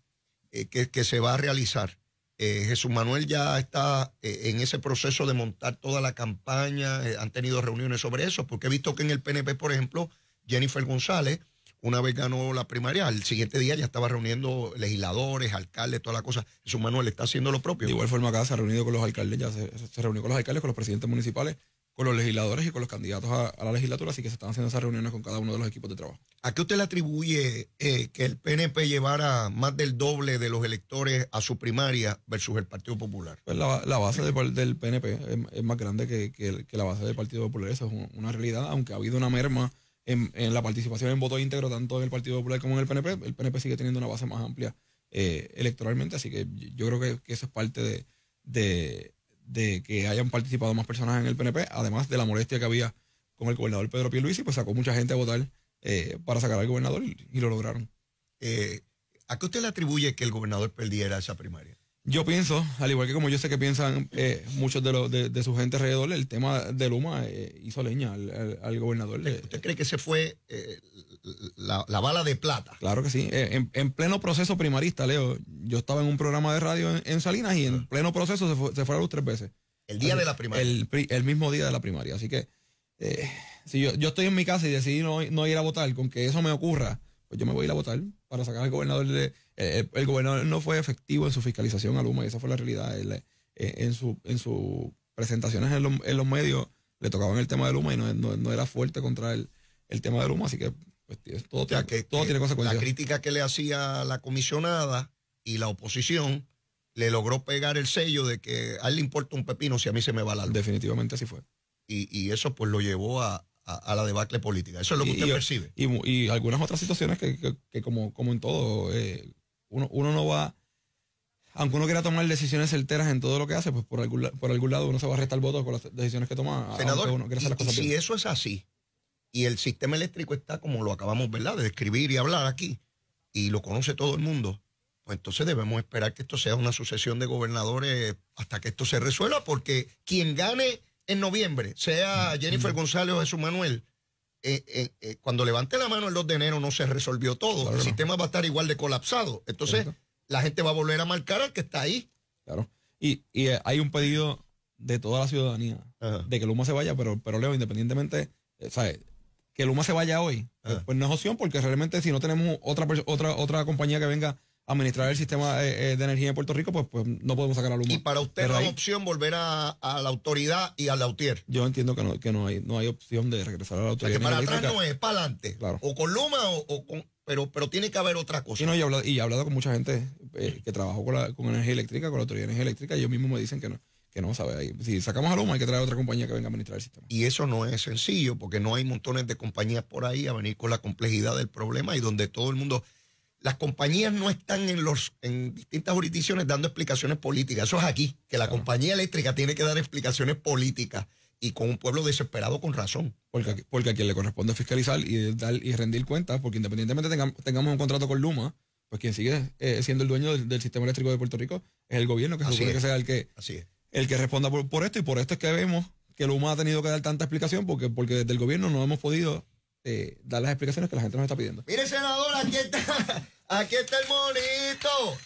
eh, que, que, se va a realizar. Eh, Jesús Manuel ya está eh, en ese proceso de montar toda la campaña, han tenido reuniones sobre eso, porque he visto que en el PNP, por ejemplo, Jennifer González, una vez ganó la primaria, al siguiente día ya estaba reuniendo legisladores, alcaldes, toda la cosa. Jesús Manuel está haciendo lo propio. De igual forma acá se ha reunido con los alcaldes, ya se reunió con los alcaldes, con los presidentes municipales, con los legisladores y con los candidatos a, la legislatura, así que se están haciendo esas reuniones con cada uno de los equipos de trabajo. ¿A qué usted le atribuye eh, que el PNP llevara más del doble de los electores a su primaria versus el Partido Popular? Pues la, base del PNP es, más grande que, la base del Partido Popular, eso es una realidad, aunque ha habido una merma en, la participación en voto íntegro tanto en el Partido Popular como en el PNP, el PNP sigue teniendo una base más amplia eh, electoralmente, así que yo creo que, eso es parte de de que hayan participado más personas en el PNP, además de la molestia que había con el gobernador Pedro Pierluisi, pues sacó mucha gente a votar eh, para sacar al gobernador y, lo lograron. Eh, ¿A qué usted le atribuye que el gobernador perdiera esa primaria? Yo pienso, al igual que como yo sé que piensan eh, muchos de, de, su gente alrededor, el tema de Luma eh, hizo leña al, gobernador. ¿Usted, cree que se fue eh, la, bala de plata? Claro que sí. En, pleno proceso primarista, Leo, yo estaba en un programa de radio en, Salinas y en pleno proceso se fue, se tres veces. El día de la primaria. El, mismo día de la primaria. Así que si yo, estoy en mi casa y decidí no, no ir a votar, con que eso me ocurra, pues yo me voy a ir a votar para sacar al gobernador de eh, el, gobernador no fue efectivo en su fiscalización a Luma y esa fue la realidad. Eh, en sus en su presentaciones en, los medios le tocaban el tema de Luma y no, era fuerte contra el, el, tema de Luma, así que pues, todo, tiene, eh, consecuencias. La crítica que le hacía la comisionada y la oposición le logró pegar el sello de que a él le importa un pepino si a mí se me va la Definitivamente así fue. Y, y eso pues lo llevó a, la debacle política. Eso es lo que usted percibe. Y, algunas otras situaciones que, como, como en todo, uno, no va, aunque uno quiera tomar decisiones certeras en todo lo que hace, pues por algún, lado uno se va a restar votos con las decisiones que toma. Senador, si eso es así, y el sistema eléctrico está como lo acabamos ¿verdad? de describir y hablar aquí, y lo conoce todo el mundo, pues entonces debemos esperar que esto sea una sucesión de gobernadores hasta que esto se resuelva, porque quien gane en noviembre, sea Jennifer mm. González o Jesús Manuel, eh, eh, eh, cuando levante la mano el 2 de enero no se resolvió todo. el sistema va a estar igual de colapsado. Entonces, la gente va a volver a marcar al que está ahí. Claro. Y, hay un pedido de toda la ciudadanía de que Luma se vaya, pero, pero Leo, independientemente, ¿sabes? Que Luma se vaya hoy, pues, no es opción porque realmente si no tenemos otra, otra, otra compañía que venga administrar el sistema eh, eh, de, energía en Puerto Rico, pues, pues no podemos sacar a Luma. ¿Y para usted no hay opción volver a, la autoridad y al Lautier? Yo entiendo que no, que no, hay, no hay opción de regresar a la autoridad. O para atrás no es, para adelante. O con Luma o, Pero, pero tiene que haber otra cosa. Y, he, hablado, y he hablado con mucha gente eh, que trabajó con, energía eléctrica, con la autoridad de energía eléctrica, y ellos mismos me dicen que no que no sabe. Si sacamos a Luma, hay que traer otra compañía que venga a administrar el sistema. Y eso no es sencillo, porque no hay montones de compañías por ahí a venir con la complejidad del problema y donde todo el mundo las compañías no están en los en distintas jurisdicciones dando explicaciones políticas. Eso es aquí, que la compañía eléctrica tiene que dar explicaciones políticas y con un pueblo desesperado con razón. Porque, porque a quien le corresponde fiscalizar y dar y rendir cuentas, porque independientemente tengamos, tengamos un contrato con Luma, pues quien sigue eh, siendo el dueño del, sistema eléctrico de Puerto Rico es el gobierno que se supone que sea el que, el que responda por, esto y por esto es que vemos que Luma ha tenido que dar tanta explicación porque, porque desde el gobierno no hemos podido eh, dar las explicaciones que la gente nos está pidiendo. Mire, aquí está, aquí está el monito.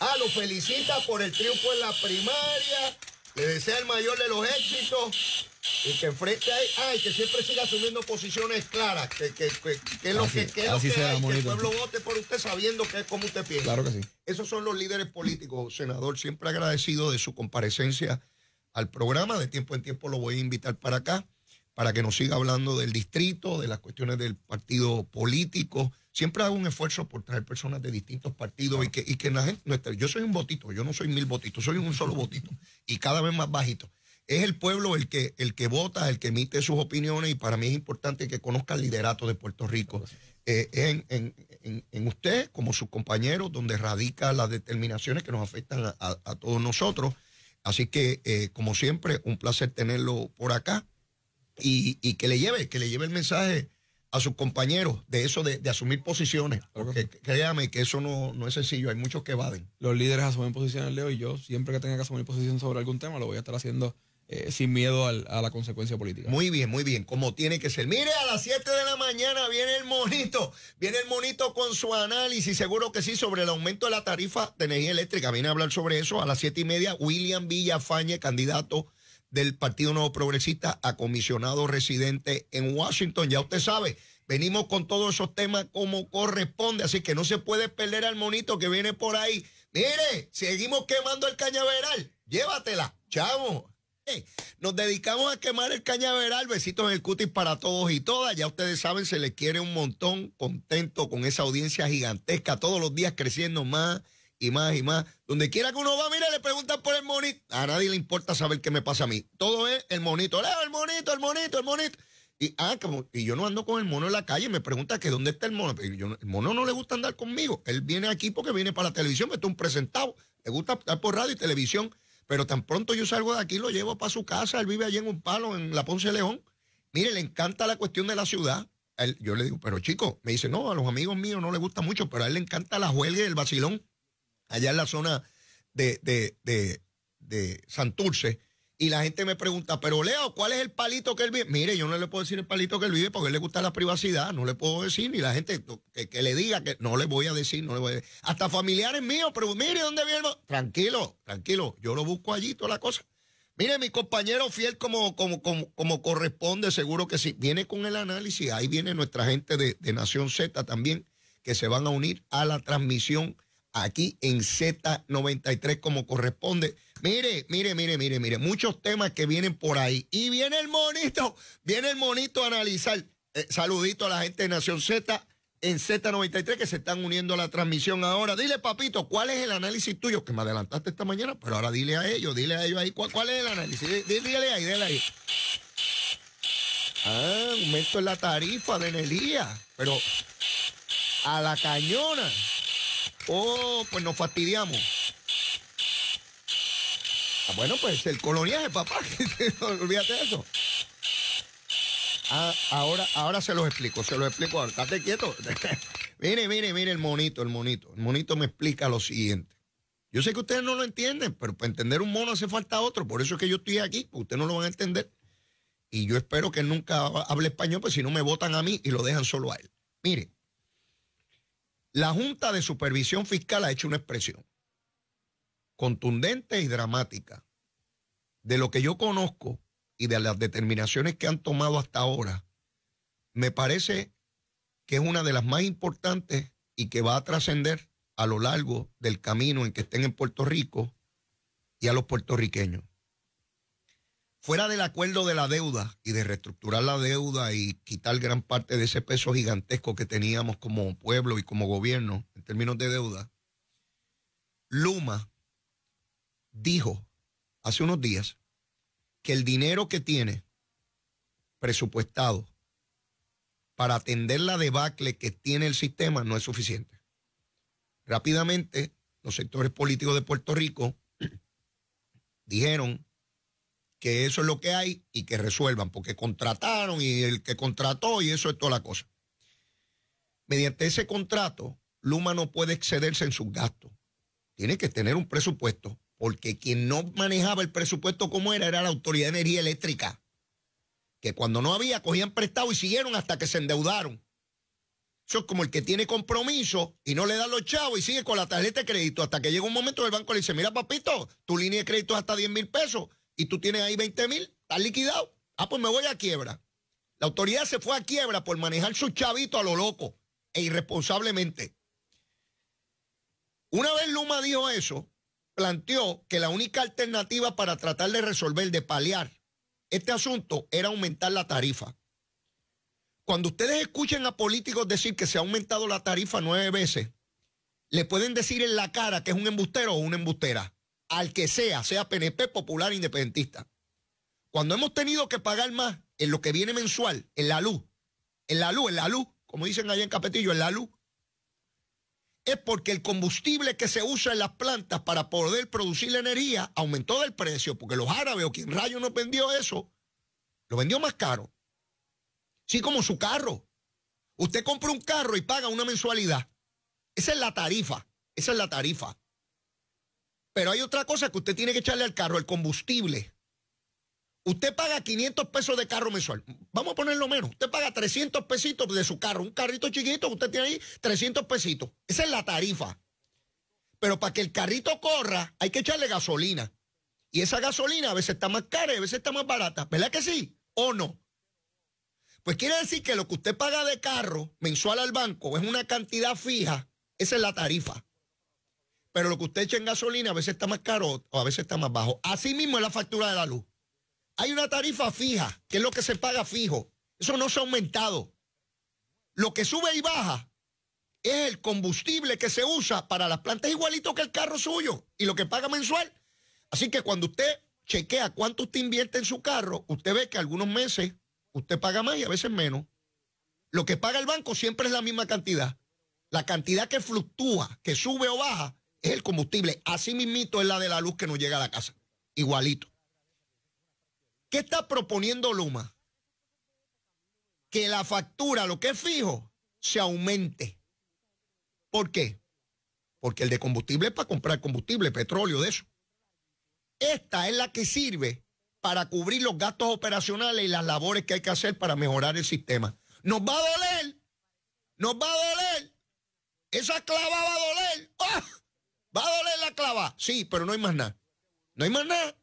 Ah, lo felicita por el triunfo en la primaria. Le desea el mayor de los éxitos. Y que enfrente ahí, ay, que siempre siga asumiendo posiciones claras. Que, que, que, es lo que, que, que que el pueblo vote por usted sabiendo que es como usted piensa. Claro que sí. Esos son los líderes políticos, senador. Siempre agradecido de su comparecencia al programa. De tiempo en tiempo lo voy a invitar para acá, para que nos siga hablando del distrito, de las cuestiones del partido político siempre hago un esfuerzo por traer personas de distintos partidos y, que, y que la gente no Yo soy un votito, yo no soy mil votitos, soy un solo votito y cada vez más bajito. Es el pueblo el que, el que vota, el que emite sus opiniones y para mí es importante que conozca el liderato de Puerto Rico. Es eh, en, usted como sus compañeros, donde radica las determinaciones que nos afectan a, todos nosotros. Así que, eh, como siempre, un placer tenerlo por acá y, y que le lleve, que le lleve el mensaje a sus compañeros de eso, de, asumir posiciones. créame que eso no, no, es sencillo, hay muchos que evaden. Los líderes asumen posiciones, Leo, y yo siempre que tenga que asumir posición sobre algún tema, lo voy a estar haciendo eh, sin miedo a la consecuencia política. Muy bien, muy bien, como tiene que ser. Mire, a las 7 de la mañana viene el monito, viene el monito con su análisis, seguro que sí, sobre el aumento de la tarifa de energía eléctrica. Viene a hablar sobre eso a las siete y media, William Villafañe, candidato del Partido Nuevo Progresista a comisionado residente en Washington. Ya usted sabe, venimos con todos esos temas como corresponde, así que no se puede perder al monito que viene por ahí. Mire, seguimos quemando el cañaveral, llévatela, chavo. Eh, nos dedicamos a quemar el cañaveral, besitos en el cutis para todos y todas. Ya ustedes saben, se les quiere un montón, contento con esa audiencia gigantesca, todos los días creciendo más y más y más. Donde quiera que uno va, mire, le preguntan por el monito. A nadie le importa saber qué me pasa a mí. Todo es el monito, el monito, el monito, el monito. Y, ah, como, yo no ando con el mono en la calle, me pregunta que dónde está el mono. Yo, el mono no le gusta andar conmigo. Él viene aquí porque viene para la televisión, me está un presentado. Le gusta estar por radio y televisión. Pero tan pronto yo salgo de aquí, lo llevo para su casa. Él vive allí en un palo, en la Ponce León. Mire, le encanta la cuestión de la ciudad. yo le digo, pero chico, me dice, no, a los amigos míos no le gusta mucho, pero a él le encanta la huelga y el vacilón allá en la zona de, Santurce. Y la gente me pregunta, pero Leo, ¿cuál es el palito que él vive? Mire, yo no le puedo decir el palito que él vive porque él le gusta la privacidad, no le puedo decir, ni la gente que, le diga que no le voy a decir, no le voy Hasta familiares míos, pero mire dónde vive. Tranquilo, tranquilo, yo lo busco allí, toda la cosa. Mire, mi compañero fiel como, como, como, corresponde, seguro que sí. Viene con el análisis, ahí viene nuestra gente de, de Nación Z también, que se van a unir a la transmisión aquí en Z93 como corresponde. Mire, mire, mire, mire, mire, muchos temas que vienen por ahí. Y viene el monito, viene el monito a analizar. Eh, saludito a la gente de Nación Z en Z93 que se están uniendo a la transmisión ahora. Dile, papito, ¿cuál es el análisis tuyo? Que me adelantaste esta mañana, pero ahora dile a ellos, dile a ellos ahí, ¿cuál, es el análisis? Dile, ahí, dile ahí. Ah, aumento en la tarifa de energía, pero a la cañona. Oh, pues nos fastidiamos. Ah, bueno, pues el coloniaje, papá. <laughs> Olvídate de eso. Ah, ahora, ahora se los explico, se los explico ahora. quieto. <laughs> mire, mire, mire el monito, el monito. El monito me explica lo siguiente. Yo sé que ustedes no lo entienden, pero para entender un mono hace falta otro. Por eso es que yo estoy aquí, ustedes no lo van a entender. Y yo espero que nunca hable español, pues si no me votan a mí y lo dejan solo a él. Mire, la Junta de Supervisión Fiscal ha hecho una expresión contundente y dramática de lo que yo conozco y de las determinaciones que han tomado hasta ahora. Me parece que es una de las más importantes y que va a trascender a lo largo del camino en que estén en Puerto Rico y a los puertorriqueños fuera del acuerdo de la deuda y de reestructurar la deuda y quitar gran parte de ese peso gigantesco que teníamos como pueblo y como gobierno en términos de deuda, Luma dijo hace unos días que el dinero que tiene presupuestado para atender la debacle que tiene el sistema no es suficiente. Rápidamente, los sectores políticos de Puerto Rico <clears throat> dijeron que eso es lo que hay y que resuelvan, porque contrataron y el que contrató y eso es toda la cosa. Mediante ese contrato, Luma no puede excederse en sus gastos. Tiene que tener un presupuesto, porque quien no manejaba el presupuesto como era era la Autoridad de Energía Eléctrica, que cuando no había cogían prestado y siguieron hasta que se endeudaron. Eso es como el que tiene compromiso y no le da los chavos y sigue con la tarjeta de crédito hasta que llega un momento el banco le dice, mira papito, tu línea de crédito es hasta 10 mil pesos y tú tienes ahí 20 mil, estás liquidado. Ah, pues me voy a quiebra. La autoridad se fue a quiebra por manejar su chavito a lo loco e irresponsablemente. Una vez Luma dijo eso, planteó que la única alternativa para tratar de resolver, de paliar este asunto, era aumentar la tarifa. Cuando ustedes escuchen a políticos decir que se ha aumentado la tarifa nueve veces, le pueden decir en la cara que es un embustero o una embustera al que sea, sea PNP, popular, independentista. Cuando hemos tenido que pagar más en lo que viene mensual, en la luz, en la luz, en la luz, como dicen allá en Capetillo, en la luz, es porque el combustible que se usa en las plantas para poder producir la energía aumentó del precio, porque los árabes o quien rayo nos vendió eso, lo vendió más caro. Sí, como su carro. Usted compra un carro y paga una mensualidad. Esa es la tarifa, esa es la tarifa. Pero hay otra cosa que usted tiene que echarle al carro, el combustible. Usted paga 500 pesos de carro mensual. Vamos a ponerlo menos. Usted paga 300 pesitos de su carro. Un carrito chiquito que usted tiene ahí, 300 pesitos. Esa es la tarifa. Pero para que el carrito corra, hay que echarle gasolina. Y esa gasolina a veces está más cara y a veces está más barata. ¿Verdad que sí? ¿O no? Pues quiere decir que lo que usted paga de carro mensual al banco es una cantidad fija. Esa es la tarifa pero lo que usted echa en gasolina a veces está más caro o a veces está más bajo. Asimismo es la factura de la luz. Hay una tarifa fija, que es lo que se paga fijo. Eso no se ha aumentado. Lo que sube y baja es el combustible que se usa para las plantas igualito que el carro suyo y lo que paga mensual. Así que cuando usted chequea cuánto usted invierte en su carro, usted ve que algunos meses usted paga más y a veces menos. Lo que paga el banco siempre es la misma cantidad. La cantidad que fluctúa, que sube o baja, es el combustible. Así mismito es la de la luz que no llega a la casa. Igualito. ¿Qué está proponiendo Luma? Que la factura, lo que es fijo, se aumente. ¿Por qué? Porque el de combustible es para comprar combustible, petróleo, de eso. Esta es la que sirve para cubrir los gastos operacionales y las labores que hay que hacer para mejorar el sistema. Nos va a doler, nos va a doler. Esa clava va a doler. ¡Ah! ¿Va a doler la clava? Sí, pero no hay más nada. No hay más nada.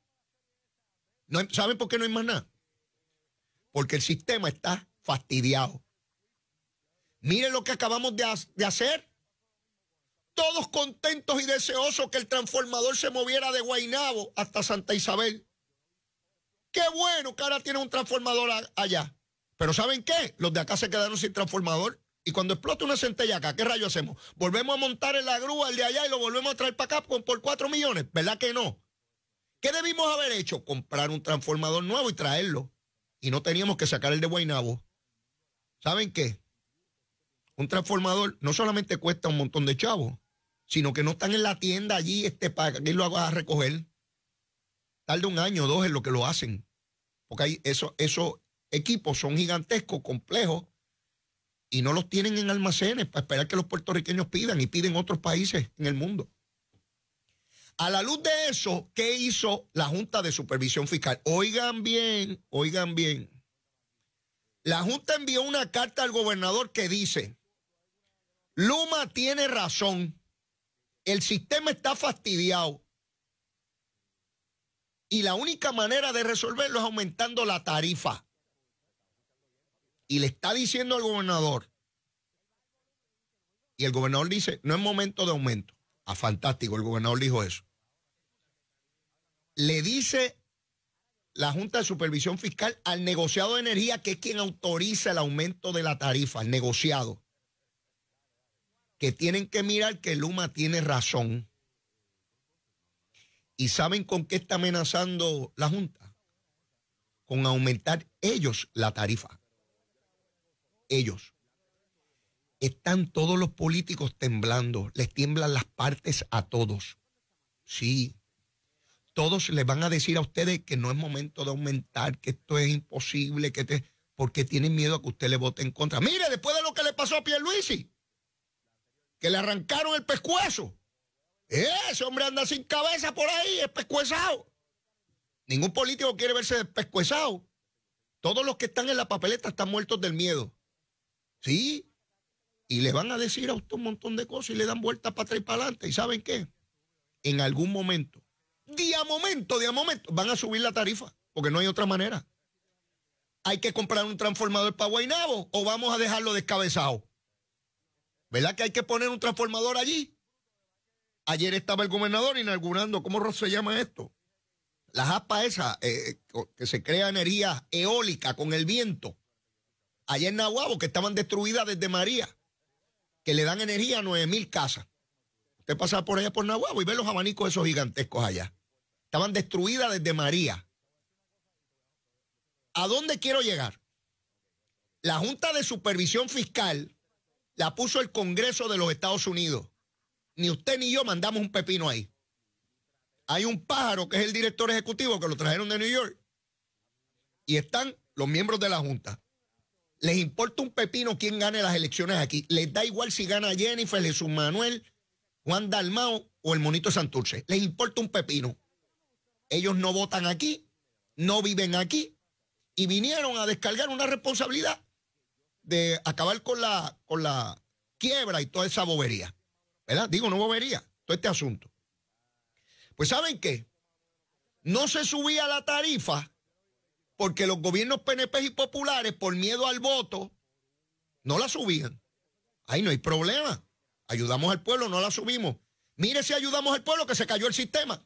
No ¿Saben por qué no hay más nada? Porque el sistema está fastidiado. Miren lo que acabamos de, de hacer. Todos contentos y deseosos que el transformador se moviera de Guainabo hasta Santa Isabel. Qué bueno que ahora tiene un transformador allá. Pero ¿saben qué? Los de acá se quedaron sin transformador. Y cuando explota una centella acá, ¿qué rayo hacemos? ¿Volvemos a montar en la grúa el de allá y lo volvemos a traer para acá por 4 millones? ¿Verdad que no? ¿Qué debimos haber hecho? Comprar un transformador nuevo y traerlo. Y no teníamos que sacar el de Guainabo. ¿Saben qué? Un transformador no solamente cuesta un montón de chavos, sino que no están en la tienda allí este, para que lo a recoger. Tarde un año o dos en lo que lo hacen. Porque eso, esos equipos son gigantescos, complejos, y no los tienen en almacenes para esperar que los puertorriqueños pidan y piden otros países en el mundo. A la luz de eso, ¿qué hizo la Junta de Supervisión Fiscal? Oigan bien, oigan bien. La Junta envió una carta al gobernador que dice, Luma tiene razón, el sistema está fastidiado y la única manera de resolverlo es aumentando la tarifa y le está diciendo al gobernador, y el gobernador dice, no es momento de aumento. Ah, fantástico, el gobernador dijo eso. Le dice la Junta de Supervisión Fiscal al negociado de energía, que es quien autoriza el aumento de la tarifa, al negociado, que tienen que mirar que Luma tiene razón. ¿Y saben con qué está amenazando la Junta? Con aumentar ellos la tarifa ellos. Están todos los políticos temblando, les tiemblan las partes a todos. Sí, todos les van a decir a ustedes que no es momento de aumentar, que esto es imposible, que te, porque tienen miedo a que usted le vote en contra. Mire, después de lo que le pasó a Pierluisi, que le arrancaron el pescuezo. Ese hombre anda sin cabeza por ahí, es pescuezado. Ningún político quiere verse pescuezado. Todos los que están en la papeleta están muertos del miedo. Sí. Y les van a decir a usted un montón de cosas y le dan vueltas para atrás y para adelante. ¿Y saben qué? En algún momento, día momento, día momento, van a subir la tarifa, porque no hay otra manera. Hay que comprar un transformador para Guainabo o vamos a dejarlo descabezado. ¿Verdad que hay que poner un transformador allí? Ayer estaba el gobernador inaugurando, ¿cómo se llama esto? Las aspas esa, eh, eh, que se crea energía eólica con el viento allá en Nahuabo, que estaban destruidas desde María, que le dan energía a 9.000 casas. Usted pasa por allá por Nahuabo y ve los abanicos esos gigantescos allá. Estaban destruidas desde María. ¿A dónde quiero llegar? La Junta de Supervisión Fiscal la puso el Congreso de los Estados Unidos. Ni usted ni yo mandamos un pepino ahí. Hay un pájaro que es el director ejecutivo que lo trajeron de New York. Y están los miembros de la Junta. Les importa un pepino quién gane las elecciones aquí. Les da igual si gana Jennifer, Jesús Manuel, Juan Dalmao o el monito Santurce. Les importa un pepino. Ellos no votan aquí, no viven aquí y vinieron a descargar una responsabilidad de acabar con la, con la quiebra y toda esa bobería. ¿Verdad? Digo, no bobería, todo este asunto. Pues ¿saben qué? No se subía la tarifa porque los gobiernos PNP y populares, por miedo al voto, no la subían. Ahí no hay problema. Ayudamos al pueblo, no la subimos. Mire si ayudamos al pueblo que se cayó el sistema.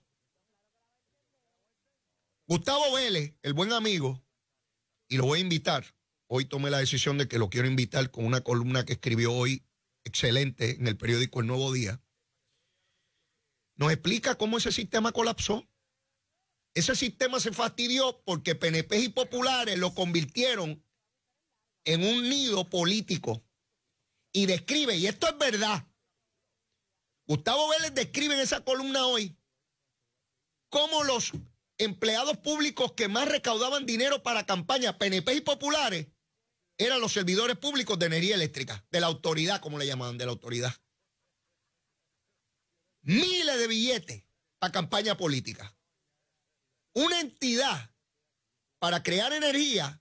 Gustavo Vélez, el buen amigo, y lo voy a invitar. Hoy tomé la decisión de que lo quiero invitar con una columna que escribió hoy, excelente, en el periódico El Nuevo Día. Nos explica cómo ese sistema colapsó. Ese sistema se fastidió porque PNP y populares lo convirtieron en un nido político. Y describe, y esto es verdad, Gustavo Vélez describe en esa columna hoy cómo los empleados públicos que más recaudaban dinero para campañas PNP y populares eran los servidores públicos de energía eléctrica, de la autoridad, como le llamaban, de la autoridad. Miles de billetes para campaña política una entidad para crear energía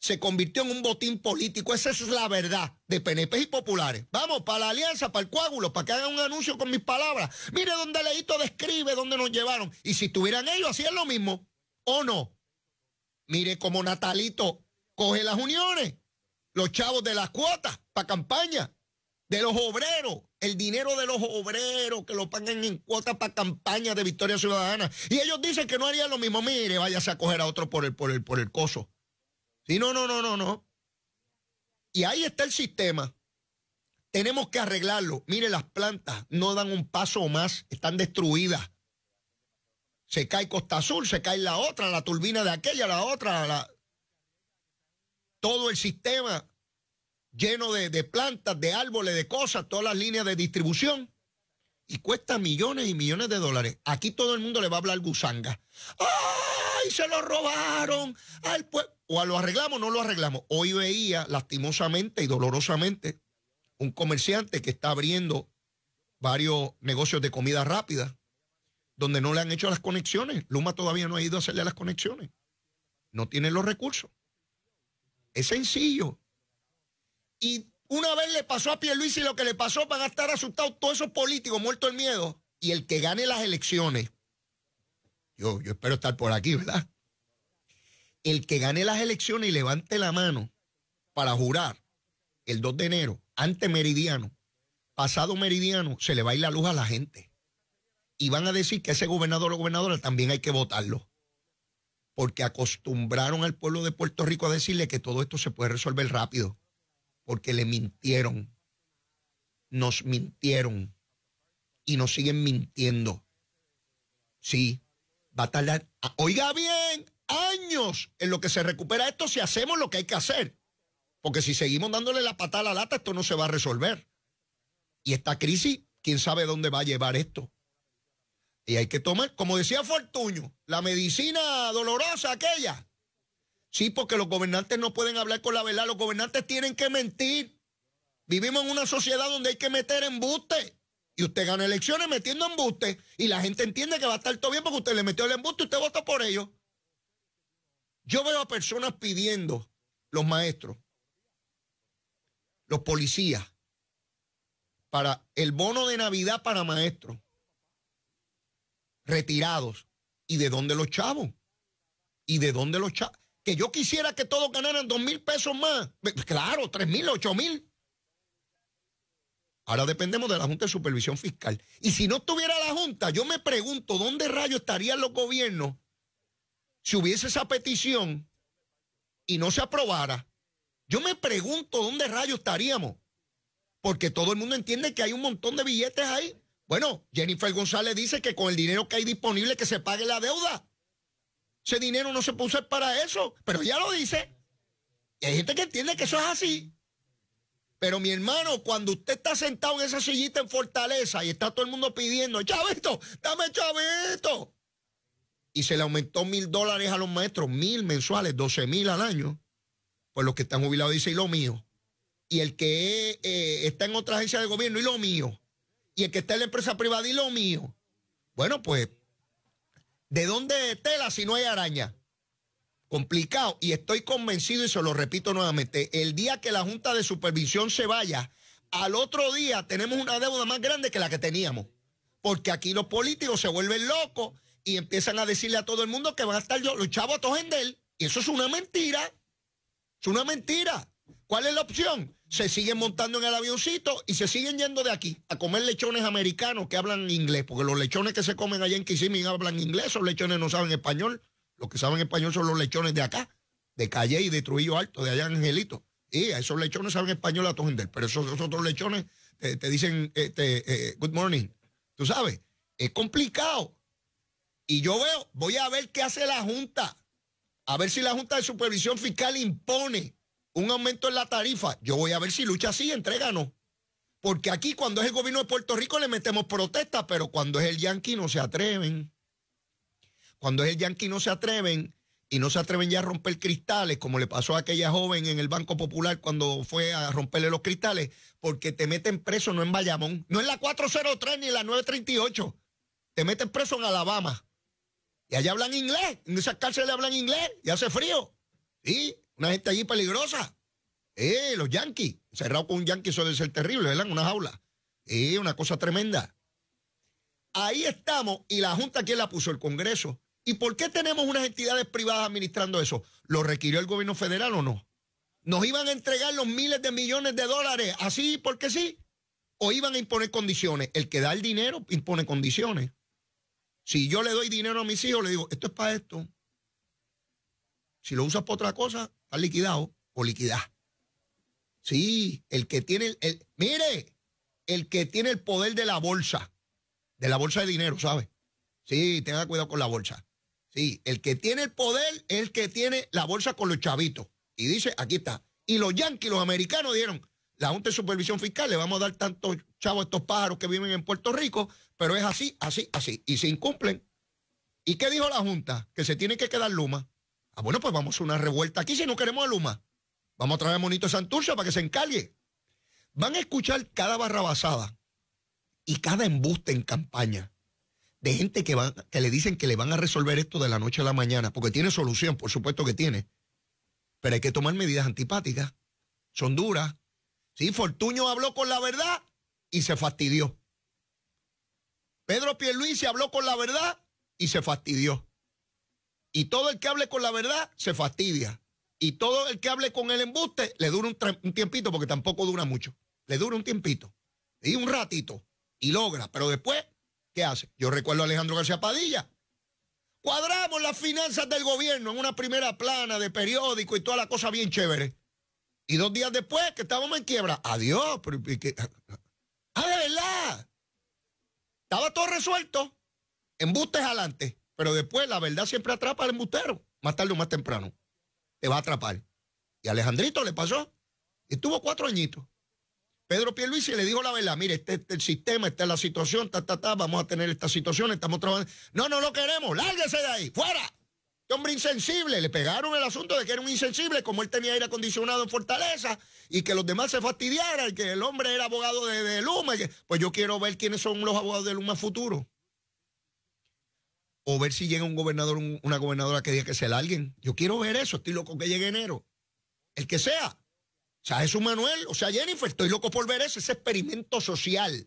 se convirtió en un botín político. Esa es la verdad de PNP y populares. Vamos, para la alianza, para el coágulo, para que hagan un anuncio con mis palabras. Mire dónde Leito describe dónde nos llevaron. Y si estuvieran ellos, hacían lo mismo. ¿O no? Mire cómo Natalito coge las uniones, los chavos de las cuotas para campaña de los obreros, el dinero de los obreros que lo pagan en cuotas para campañas de Victoria Ciudadana. Y ellos dicen que no harían lo mismo. Mire, váyase a coger a otro por el, por el, por el coso. Sí, no, no, no, no, no. Y ahí está el sistema. Tenemos que arreglarlo. Mire, las plantas no dan un paso más, están destruidas. Se cae Costa Azul, se cae la otra, la turbina de aquella, la otra, todo el sistema lleno de, plantas, de árboles, de cosas, todas las líneas de distribución. Y cuesta millones y millones de dólares. Aquí todo el mundo le va a hablar gusanga. ¡Ay, se lo robaron! Al o lo arreglamos o no lo arreglamos. Hoy veía lastimosamente y dolorosamente un comerciante que está abriendo varios negocios de comida rápida donde no le han hecho las conexiones. Luma todavía no ha ido a hacerle las conexiones. No tiene los recursos. Es sencillo. Y una vez le pasó a y lo que le pasó, van a estar asustados todos esos políticos muertos el miedo. Y el que gane las elecciones, yo, yo espero estar por aquí, ¿verdad? El que gane las elecciones y levante la mano para jurar el 2 de enero, ante meridiano, pasado meridiano, se le va a ir la luz a la gente. Y van a decir que ese gobernador o gobernadora también hay que votarlo. Porque acostumbraron al pueblo de Puerto Rico a decirle que todo esto se puede resolver rápido porque le mintieron, nos mintieron y nos siguen mintiendo. Sí, va a tardar, oiga bien, años en lo que se recupera esto si hacemos lo que hay que hacer. Porque si seguimos dándole la patada a la lata, esto no se va a resolver. Y esta crisis, quién sabe dónde va a llevar esto. Y hay que tomar, como decía Fortuño, la medicina dolorosa aquella, Sí, porque los gobernantes no pueden hablar con la verdad, los gobernantes tienen que mentir. Vivimos en una sociedad donde hay que meter embuste. Y usted gana elecciones metiendo embuste y la gente entiende que va a estar todo bien porque usted le metió el embuste y usted vota por ello. Yo veo a personas pidiendo, los maestros, los policías, para el bono de Navidad para maestros retirados. ¿Y de dónde los chavos? ¿Y de dónde los chavos? que yo quisiera que todos ganaran dos mil pesos más. Claro, tres mil, ocho mil. Ahora dependemos de la Junta de Supervisión Fiscal. Y si no estuviera la Junta, yo me pregunto dónde rayos estarían los gobiernos si hubiese esa petición y no se aprobara. Yo me pregunto dónde rayos estaríamos. Porque todo el mundo entiende que hay un montón de billetes ahí. Bueno, Jennifer González dice que con el dinero que hay disponible que se pague la deuda. Ese dinero no se puede usar para eso, pero ya lo dice. Y hay gente que entiende que eso es así. Pero mi hermano, cuando usted está sentado en esa sillita en Fortaleza y está todo el mundo pidiendo, esto? dame esto. Y se le aumentó mil dólares a los maestros, mil mensuales, doce mil al año. Pues los que están jubilados dicen, y lo mío. Y el que eh, está en otra agencia de gobierno, y lo mío. Y el que está en la empresa privada, y lo mío. Bueno, pues ¿De dónde tela si no hay araña? Complicado. Y estoy convencido, y se lo repito nuevamente, el día que la Junta de Supervisión se vaya, al otro día tenemos una deuda más grande que la que teníamos. Porque aquí los políticos se vuelven locos y empiezan a decirle a todo el mundo que van a estar los chavos a todos en él. Y eso es una mentira. Es una mentira. ¿Cuál es la opción? se siguen montando en el avioncito y se siguen yendo de aquí a comer lechones americanos que hablan inglés, porque los lechones que se comen allá en Kissimmee hablan inglés, esos lechones no saben español, los que saben español son los lechones de acá, de Calle y de Trujillo Alto, de allá Angelito. Y a esos lechones saben español a Tojender, pero esos, otros lechones te dicen este, eh, good morning. Tú sabes, es complicado. Y yo veo, voy a ver qué hace la Junta, a ver si la Junta de Supervisión Fiscal impone un aumento en la tarifa, yo voy a ver si lucha así, entréganos. Porque aquí cuando es el gobierno de Puerto Rico le metemos protesta, pero cuando es el yanqui no se atreven. Cuando es el yanqui no se atreven y no se atreven ya a romper cristales, como le pasó a aquella joven en el Banco Popular cuando fue a romperle los cristales, porque te meten preso no en Bayamón, no en la 403 ni en la 938, te meten preso en Alabama. Y allá hablan inglés, en esas cárceles hablan inglés y hace frío. ¿Sí? Una gente allí peligrosa. Eh, los yanquis. Cerrado con un yanqui eso ser terrible, ¿verdad? Una jaula. Eh, una cosa tremenda. Ahí estamos y la Junta, ¿quién la puso? El Congreso. ¿Y por qué tenemos unas entidades privadas administrando eso? ¿Lo requirió el gobierno federal o no? ¿Nos iban a entregar los miles de millones de dólares así ¿Ah, porque sí? ¿O iban a imponer condiciones? El que da el dinero impone condiciones. Si yo le doy dinero a mis hijos, le digo, esto es para esto. Si lo usas para otra cosa, está liquidado o liquidá. Sí, el que tiene el, mire, el que tiene el poder de la bolsa, de la bolsa de dinero, ¿sabe? Sí, tenga cuidado con la bolsa. Sí, el que tiene el poder es el que tiene la bolsa con los chavitos. Y dice, aquí está. Y los yanquis, los americanos dieron la Junta de Supervisión Fiscal, le vamos a dar tantos chavos a estos pájaros que viven en Puerto Rico, pero es así, así, así. Y se incumplen. ¿Y qué dijo la Junta? Que se tiene que quedar Luma. Ah, bueno, pues vamos a una revuelta aquí si no queremos a Luma. Vamos a traer a Monito Santurcio para que se encargue. Van a escuchar cada barrabasada y cada embuste en campaña de gente que, que le dicen que le van a resolver esto de la noche a la mañana, porque tiene solución, por supuesto que tiene. Pero hay que tomar medidas antipáticas. Son duras. Sí, Fortuño habló con la verdad y se fastidió. Pedro se habló con la verdad y se fastidió. Y todo el que hable con la verdad se fastidia. Y todo el que hable con el embuste le dura un, tiempito, porque tampoco dura mucho. Le dura un tiempito. Y un ratito. Y logra. Pero después, ¿qué hace? Yo recuerdo a Alejandro García Padilla. Cuadramos las finanzas del gobierno en una primera plana de periódico y toda la cosa bien chévere. Y dos días después, que estábamos en quiebra. Adiós. Pero, Ah, de verdad. Estaba todo resuelto. Embustes adelante. Pero después la verdad siempre atrapa al embustero, más tarde o más temprano. Te va a atrapar. Y Alejandrito le pasó. Estuvo cuatro añitos. Pedro Pierluisi le dijo la verdad, mire, este, es este, el sistema, esta es la situación, ta, ta, ta, vamos a tener esta situación, estamos trabajando. No, no lo queremos, lárguese de ahí, fuera. Este hombre insensible, le pegaron el asunto de que era un insensible, como él tenía aire acondicionado en Fortaleza y que los demás se fastidiaran, que el hombre era abogado de, de Luma. Pues yo quiero ver quiénes son los abogados de Luma futuro o ver si llega un gobernador, una gobernadora que diga que se alguien. Yo quiero ver eso, estoy loco que llegue enero. El que sea. O sea, Jesús Manuel, o sea, Jennifer, estoy loco por ver eso, ese experimento social.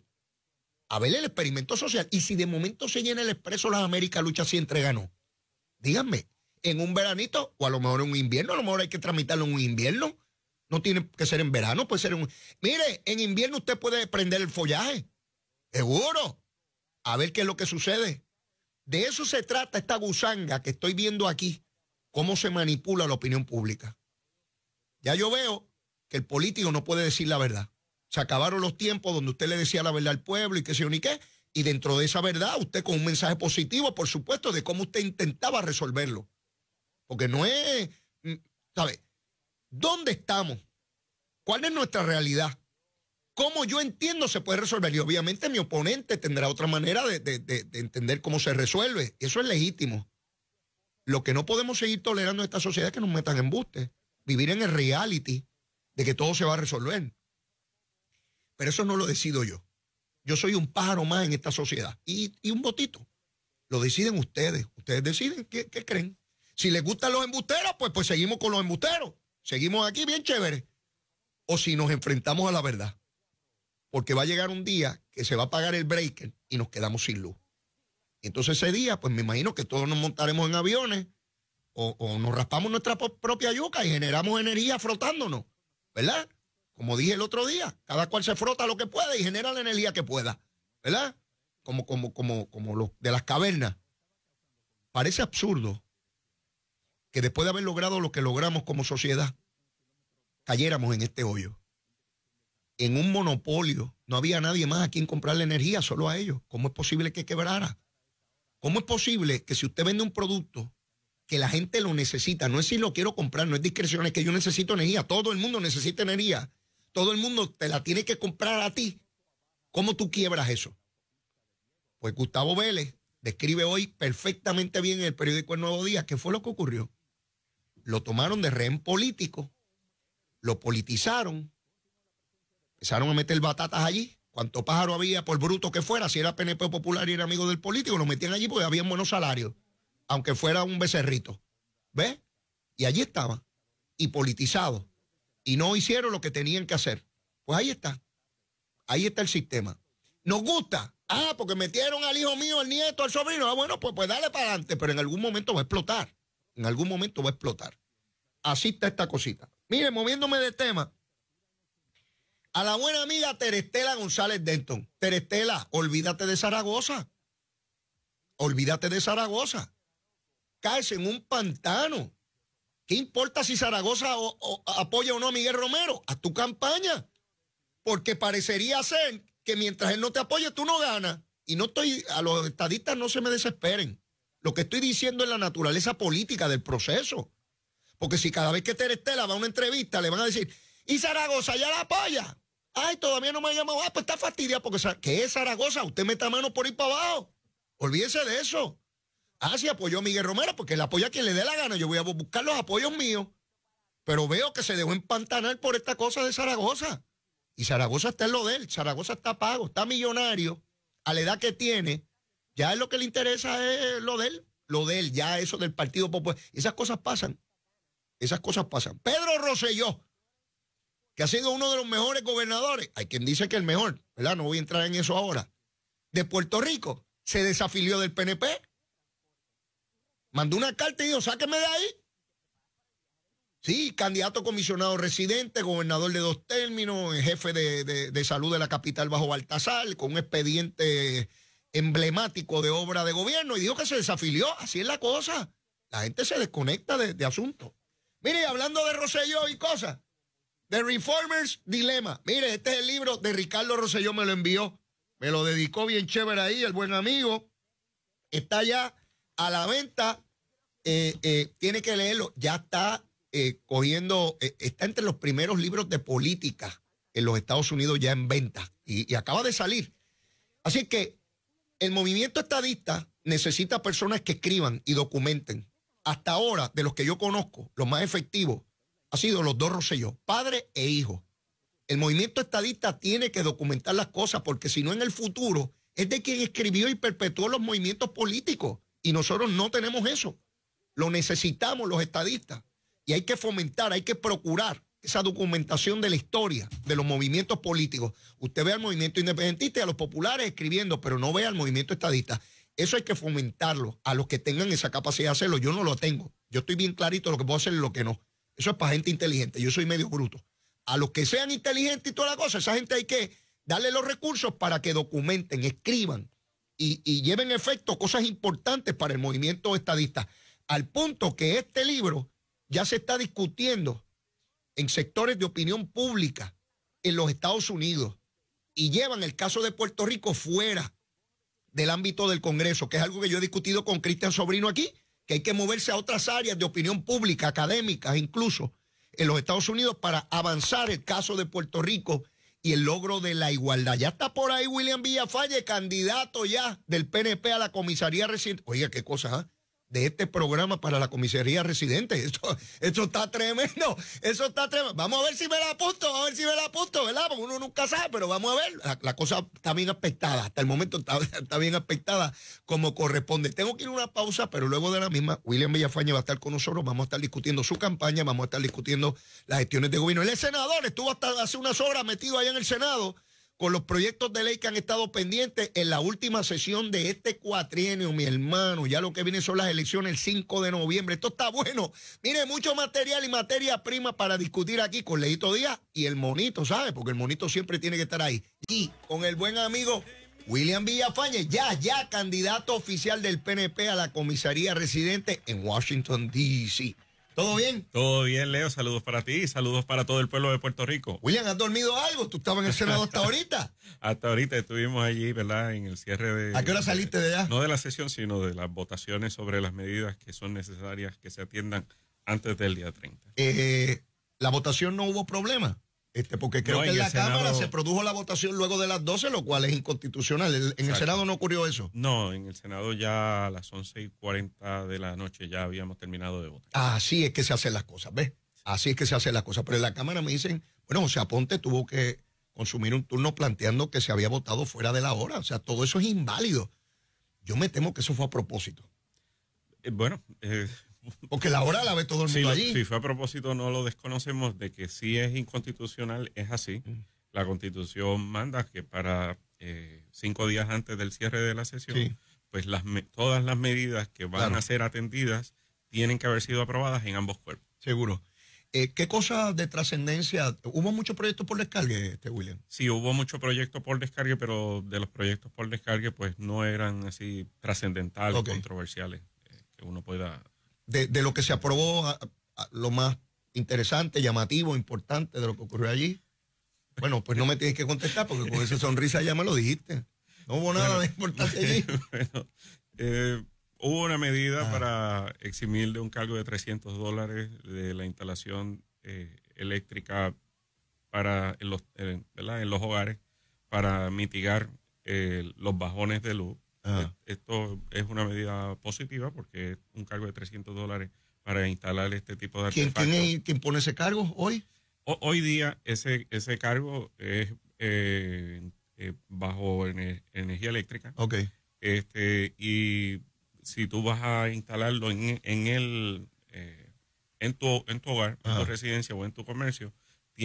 A ver el experimento social. Y si de momento se llena el expreso, las Américas lucha si entreganó. no. Díganme, en un veranito o a lo mejor en un invierno, a lo mejor hay que tramitarlo en un invierno. No tiene que ser en verano, puede ser en un... Mire, en invierno usted puede prender el follaje. Seguro. A ver qué es lo que sucede. De eso se trata esta gusanga que estoy viendo aquí, cómo se manipula la opinión pública. Ya yo veo que el político no puede decir la verdad. Se acabaron los tiempos donde usted le decía la verdad al pueblo y que se qué. Y dentro de esa verdad, usted con un mensaje positivo, por supuesto, de cómo usted intentaba resolverlo. Porque no es, mm, ¿sabe? ¿Dónde estamos? ¿Cuál es nuestra realidad? como yo entiendo se puede resolver. Y obviamente mi oponente tendrá otra manera de, entender cómo se resuelve. Eso es legítimo. Lo que no podemos seguir tolerando en esta sociedad es que nos metan en Vivir en el reality de que todo se va a resolver. Pero eso no lo decido yo. Yo soy un pájaro más en esta sociedad. Y, un botito. Lo deciden ustedes. Ustedes deciden qué, qué, creen. Si les gustan los embusteros, pues, pues seguimos con los embusteros. Seguimos aquí bien chévere. O si nos enfrentamos a la verdad porque va a llegar un día que se va a pagar el breaker y nos quedamos sin luz. entonces ese día, pues me imagino que todos nos montaremos en aviones o, nos raspamos nuestra propia yuca y generamos energía frotándonos, ¿verdad? Como dije el otro día, cada cual se frota lo que pueda y genera la energía que pueda, ¿verdad? Como, como, como, como los de las cavernas. Parece absurdo que después de haber logrado lo que logramos como sociedad, cayéramos en este hoyo en un monopolio. No había nadie más a quien comprarle energía, solo a ellos. ¿Cómo es posible que quebrara? ¿Cómo es posible que si usted vende un producto que la gente lo necesita, no es si lo quiero comprar, no es discreción, es que yo necesito energía, todo el mundo necesita energía, todo el mundo te la tiene que comprar a ti, ¿cómo tú quiebras eso? Pues Gustavo Vélez describe hoy perfectamente bien en el periódico El Nuevo Día qué fue lo que ocurrió. Lo tomaron de rehén político, lo politizaron, Empezaron a meter batatas allí. Cuanto pájaro había, por bruto que fuera, si era PNP popular y era amigo del político, lo metían allí porque había buenos salarios, aunque fuera un becerrito. ¿Ves? Y allí estaba... y politizado... y no hicieron lo que tenían que hacer. Pues ahí está, ahí está el sistema. Nos gusta, ah, porque metieron al hijo mío, al nieto, al sobrino, ah, bueno, pues, pues dale para adelante, pero en algún momento va a explotar, en algún momento va a explotar. Así está esta cosita. Mire, moviéndome de tema, a la buena amiga Terestela González Denton. Terestela, olvídate de Zaragoza. Olvídate de Zaragoza. Caes en un pantano. ¿Qué importa si Zaragoza apoya o no a Miguel Romero? A tu campaña. Porque parecería ser que mientras él no te apoye, tú no ganas. Y no estoy, a los estadistas no se me desesperen. Lo que estoy diciendo es la naturaleza política del proceso. Porque si cada vez que Terestela va a una entrevista le van a decir, y Zaragoza ya la apoya. Ay, todavía no me ha llamado. Ah, pues está fastidiado porque ¿qué es Zaragoza? Usted meta mano por ir para abajo. Olvídese de eso. Ah, sí apoyó a Miguel Romero porque él apoya a quien le dé la gana. Yo voy a buscar los apoyos míos. Pero veo que se dejó empantanar por esta cosa de Zaragoza. Y Zaragoza está en lo de él. Zaragoza está pago, está millonario. A la edad que tiene, ya es lo que le interesa es eh, lo de él. Lo de él, ya eso del Partido Popular. Esas cosas pasan. Esas cosas pasan. Pedro Rosselló ha sido uno de los mejores gobernadores, hay quien dice que el mejor, ¿verdad? No voy a entrar en eso ahora, de Puerto Rico, se desafilió del PNP. Mandó una carta y dijo, sáqueme de ahí. Sí, candidato comisionado residente, gobernador de dos términos, jefe de, salud de la capital bajo Baltasar, con un expediente emblemático de obra de gobierno, y dijo que se desafilió. Así es la cosa. La gente se desconecta de, de asuntos. Mire, hablando de Rosselló y cosas, The Reformers Dilemma. Mire, este es el libro de Ricardo Rosselló, me lo envió. Me lo dedicó bien chévere ahí, el buen amigo. Está ya a la venta. Eh, eh, tiene que leerlo. Ya está eh, cogiendo, está entre los primeros libros de política en los Estados Unidos ya en venta. y, y acaba de salir. Así que el movimiento estadista necesita personas que escriban y documenten. Hasta ahora, de los que yo conozco, los más efectivos ha sido los dos Rosselló, padre e hijo. El movimiento estadista tiene que documentar las cosas porque si no en el futuro es de quien escribió y perpetuó los movimientos políticos y nosotros no tenemos eso. Lo necesitamos los estadistas y hay que fomentar, hay que procurar esa documentación de la historia de los movimientos políticos. Usted ve al movimiento independentista y a los populares escribiendo, pero no ve al movimiento estadista. Eso hay que fomentarlo a los que tengan esa capacidad de hacerlo. Yo no lo tengo. Yo estoy bien clarito lo que puedo hacer y lo que no. Eso es para gente inteligente. Yo soy medio bruto. A los que sean inteligentes y toda la cosa, esa gente hay que darle los recursos para que documenten, escriban y, lleven lleven efecto cosas importantes para el movimiento estadista. Al punto que este libro ya se está discutiendo en sectores de opinión pública en los Estados Unidos y llevan el caso de Puerto Rico fuera del ámbito del Congreso, que es algo que yo he discutido con Cristian Sobrino aquí, que hay que moverse a otras áreas de opinión pública, académicas incluso, en los Estados Unidos para avanzar el caso de Puerto Rico y el logro de la igualdad. Ya está por ahí William Villafalle, candidato ya del PNP a la comisaría reciente. Oiga, qué cosa, ¿eh? de este programa para la comisaría residente. <laughs> Esto, esto está tremendo, eso está tremendo. Vamos a ver si me la apunto, a ver si me la apunto, ¿verdad? Porque uno nunca sabe, pero vamos a ver. La, cosa está bien aspectada, hasta el momento <laughs> está, bien aspectada como corresponde. Tengo que ir a una pausa, pero luego de la misma, William Villafaña va a estar con nosotros, vamos a estar discutiendo su campaña, vamos a estar discutiendo las gestiones de gobierno. el senador, estuvo hasta hace unas horas metido ahí en el Senado con los proyectos de ley que han estado pendientes en la última sesión de este cuatrienio, mi hermano. Ya lo que viene son las elecciones el 5 de noviembre. Esto está bueno. Mire, mucho material y materia prima para discutir aquí con Leito Díaz y el monito, ¿sabe? Porque el monito siempre tiene que estar ahí. Y con el buen amigo William Villafañez, ya, ya candidato oficial del PNP a la comisaría residente en Washington, D.C. ¿Todo bien? Todo bien, Leo. Saludos para ti y saludos para todo el pueblo de Puerto Rico. William, ¿has dormido algo? ¿Tú estabas en el Senado hasta ahorita? <laughs> hasta ahorita estuvimos allí, ¿verdad? En el cierre de... ¿A qué hora saliste de allá? No de la sesión, sino de las votaciones sobre las medidas que son necesarias que se atiendan antes del día 30. Eh, ¿La votación no hubo problema? Este, porque creo que en la Cámara se produjo la votación luego de las 12, lo cual es inconstitucional. en el Senado no ocurrió eso. No, en el Senado ya a las 11 y 40 de la noche ya habíamos terminado de votar. Así es que se hacen las cosas, ¿ves? Así es que se hacen las cosas. Pero en la Cámara me dicen, bueno, o sea ponte tuvo que consumir un turno planteando que se había votado fuera de la hora. O sea, todo eso es inválido. Yo me temo que eso fue a propósito. Eh, bueno, eh, porque la hora la ve todo el mundo allí. Si fue a propósito, no lo desconocemos de que si es inconstitucional, es así. Mm. La constitución manda que para eh, cinco días antes del cierre de la sesión, pues las, todas las medidas que van a ser atendidas tienen que haber sido aprobadas en ambos cuerpos. Seguro. Eh, ¿Qué cosa de trascendencia? ¿Hubo muchos proyectos por descargue, este William? Sí, hubo muchos proyectos por descargue, pero de los proyectos por descargue, pues no eran así trascendentales, o controversiales, eh, que uno pueda de, lo que se aprobó, lo más interesante, llamativo, importante de lo que ocurrió allí? Bueno, pues no me tienes que contestar porque con esa sonrisa ya me lo dijiste. No hubo nada de importante <laughs> allí. Bueno, eh, hubo una medida ah. para eximir de un cargo de 300 dólares de la instalación eh, eléctrica para en los, en, los hogares para mitigar eh, los bajones de luz. Esto es una medida positiva porque es un cargo de 300 dólares para instalar este tipo de artefactos. ¿Quién, pone ese cargo hoy? hoy día ese, ese cargo es eh, eh, bajo energía eléctrica. Ok. Este, y si tú vas a instalarlo en, el, eh, en, tu, en tu hogar, en tu residencia o en tu comercio,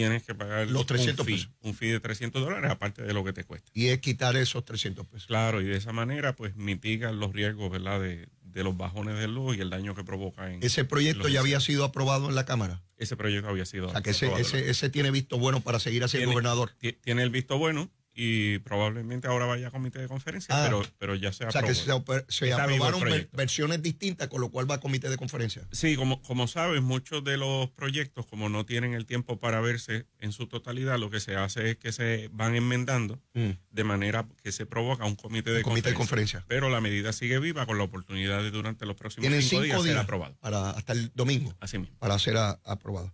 tienes que pagar los 300 un fee, Un de 300 dólares aparte de lo que te cuesta. Y es quitar esos 300 pesos. Claro, y de esa manera pues mitigan los riesgos ¿verdad? De, los bajones de luz y el daño que provoca. En, ¿Ese proyecto ya había sido aprobado en la Cámara? Ese proyecto había sido o sea, que Ese, ese, tiene visto bueno para seguir así el gobernador. Tiene el visto bueno y probablemente ahora vaya a comité de conferencia, ah. pero, pero ya se aprobó. O sea, que se, aprobaron versiones distintas, con lo cual va a comité de conferencia. Sí, como, como sabes, muchos de los proyectos, como no tienen el tiempo para verse en su totalidad, lo que se hace es que se van enmendando mm. de manera que se provoca un comité de, comité conferencia. de conferencia. Pero la medida sigue viva con la oportunidad de durante los próximos cinco, días, ser aprobado. Para, hasta el domingo. Así mismo. Para ser aprobado.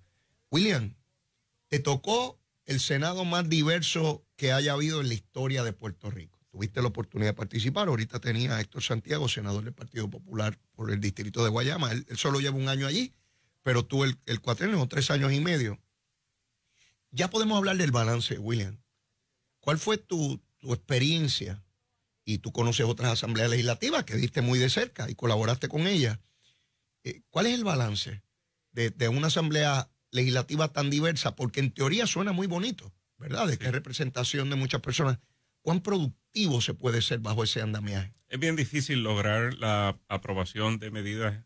William, te tocó el Senado más diverso que haya habido en la historia de Puerto Rico. Tuviste la oportunidad de participar. Ahorita tenía a Héctor Santiago, senador del Partido Popular por el distrito de Guayama. Él, solo lleva un año allí, pero tú el, el o tres años y medio. Ya podemos hablar del balance, William. ¿Cuál fue tu, experiencia? Y tú conoces otras asambleas legislativas que viste muy de cerca y colaboraste con ellas. Eh, ¿Cuál es el balance de, de una asamblea legislativa tan diversa, porque en teoría suena muy bonito, ¿verdad? De que representación de muchas personas. ¿Cuán productivo se puede ser bajo ese andamiaje? Es bien difícil lograr la aprobación de medidas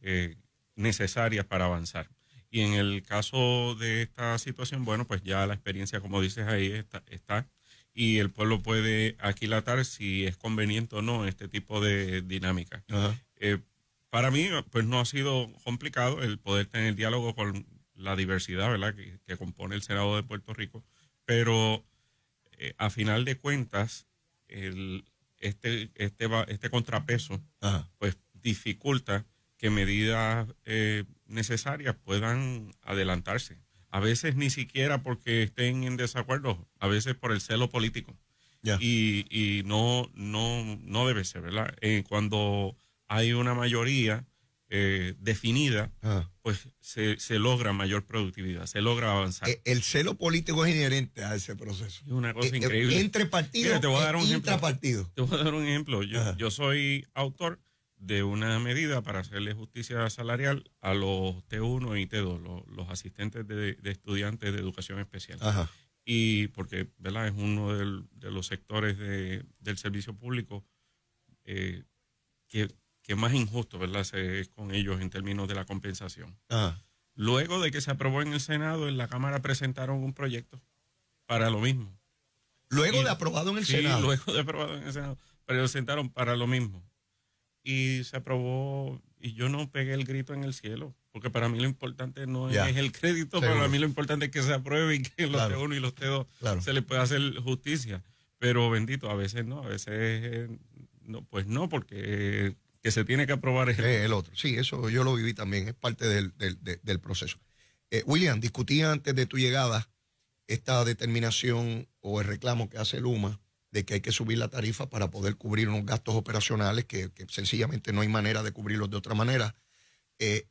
eh, necesarias para avanzar. Y en el caso de esta situación, bueno, pues ya la experiencia, como dices ahí, está, y el pueblo puede aquilatar si es conveniente o no este tipo de dinámica. Eh, para mí, pues no ha sido complicado el poder tener diálogo con la diversidad ¿verdad? Que, compone el Senado de Puerto Rico, pero eh, a final de cuentas, el, este, este, este contrapeso pues dificulta que medidas eh, necesarias puedan adelantarse. A veces ni siquiera porque estén en desacuerdo, a veces por el celo político. Y, y, no, no, no debe ser, ¿verdad? Eh, cuando hay una mayoría eh, definida, ah. pues se, logra mayor productividad, se logra avanzar. Eh, el, celo político es inherente a ese proceso. Es una cosa eh, increíble. Entre partidos, e te voy a dar un ejemplo. Te voy a dar un ejemplo. Yo, soy autor de una medida para hacerle justicia salarial a los T1 y T2, los, asistentes de, estudiantes de educación especial. Y porque, ¿verdad? Es uno de los sectores del servicio público que que más injusto, ¿verdad?, es con ellos en términos de la compensación. Luego de que se aprobó en el Senado, en la Cámara presentaron un proyecto para lo mismo. Luego de aprobado en el sí, Senado. Luego de aprobado en el Senado, presentaron para lo mismo. Y se aprobó, y yo no pegué el grito en el cielo, porque para mí lo importante no es el crédito, pero para mí lo importante es que se apruebe y que los T1 y los T2 se les pueda hacer justicia. Pero bendito, a veces no, a veces eh, no, pues no, porque que se tiene que aprobar eh, el, otro. Sí, eso yo lo viví también, es parte del, proceso. Eh, William, discutía antes de tu llegada esta determinación o el reclamo que hace Luma de que hay que subir la tarifa para poder cubrir unos gastos operacionales que, sencillamente no hay manera de cubrirlos de otra manera. Eh,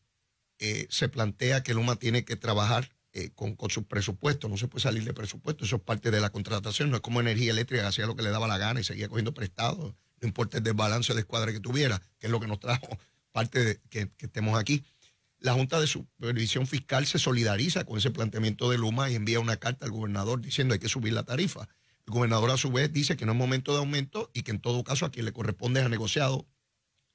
se plantea que Luma tiene que trabajar con, su presupuesto, no se puede salir de presupuesto, eso es parte de la contratación, no es como energía eléctrica, hacía lo que le daba la gana y seguía cogiendo prestados Importes de balance desbalance de escuadra que tuviera, que es lo que nos trajo parte de que, estemos aquí. La Junta de Supervisión Fiscal se solidariza con ese planteamiento de Luma y envía una carta al gobernador diciendo hay que subir la tarifa. El gobernador a su vez dice que no es momento de aumento y que en todo caso a quien le corresponde es a negociado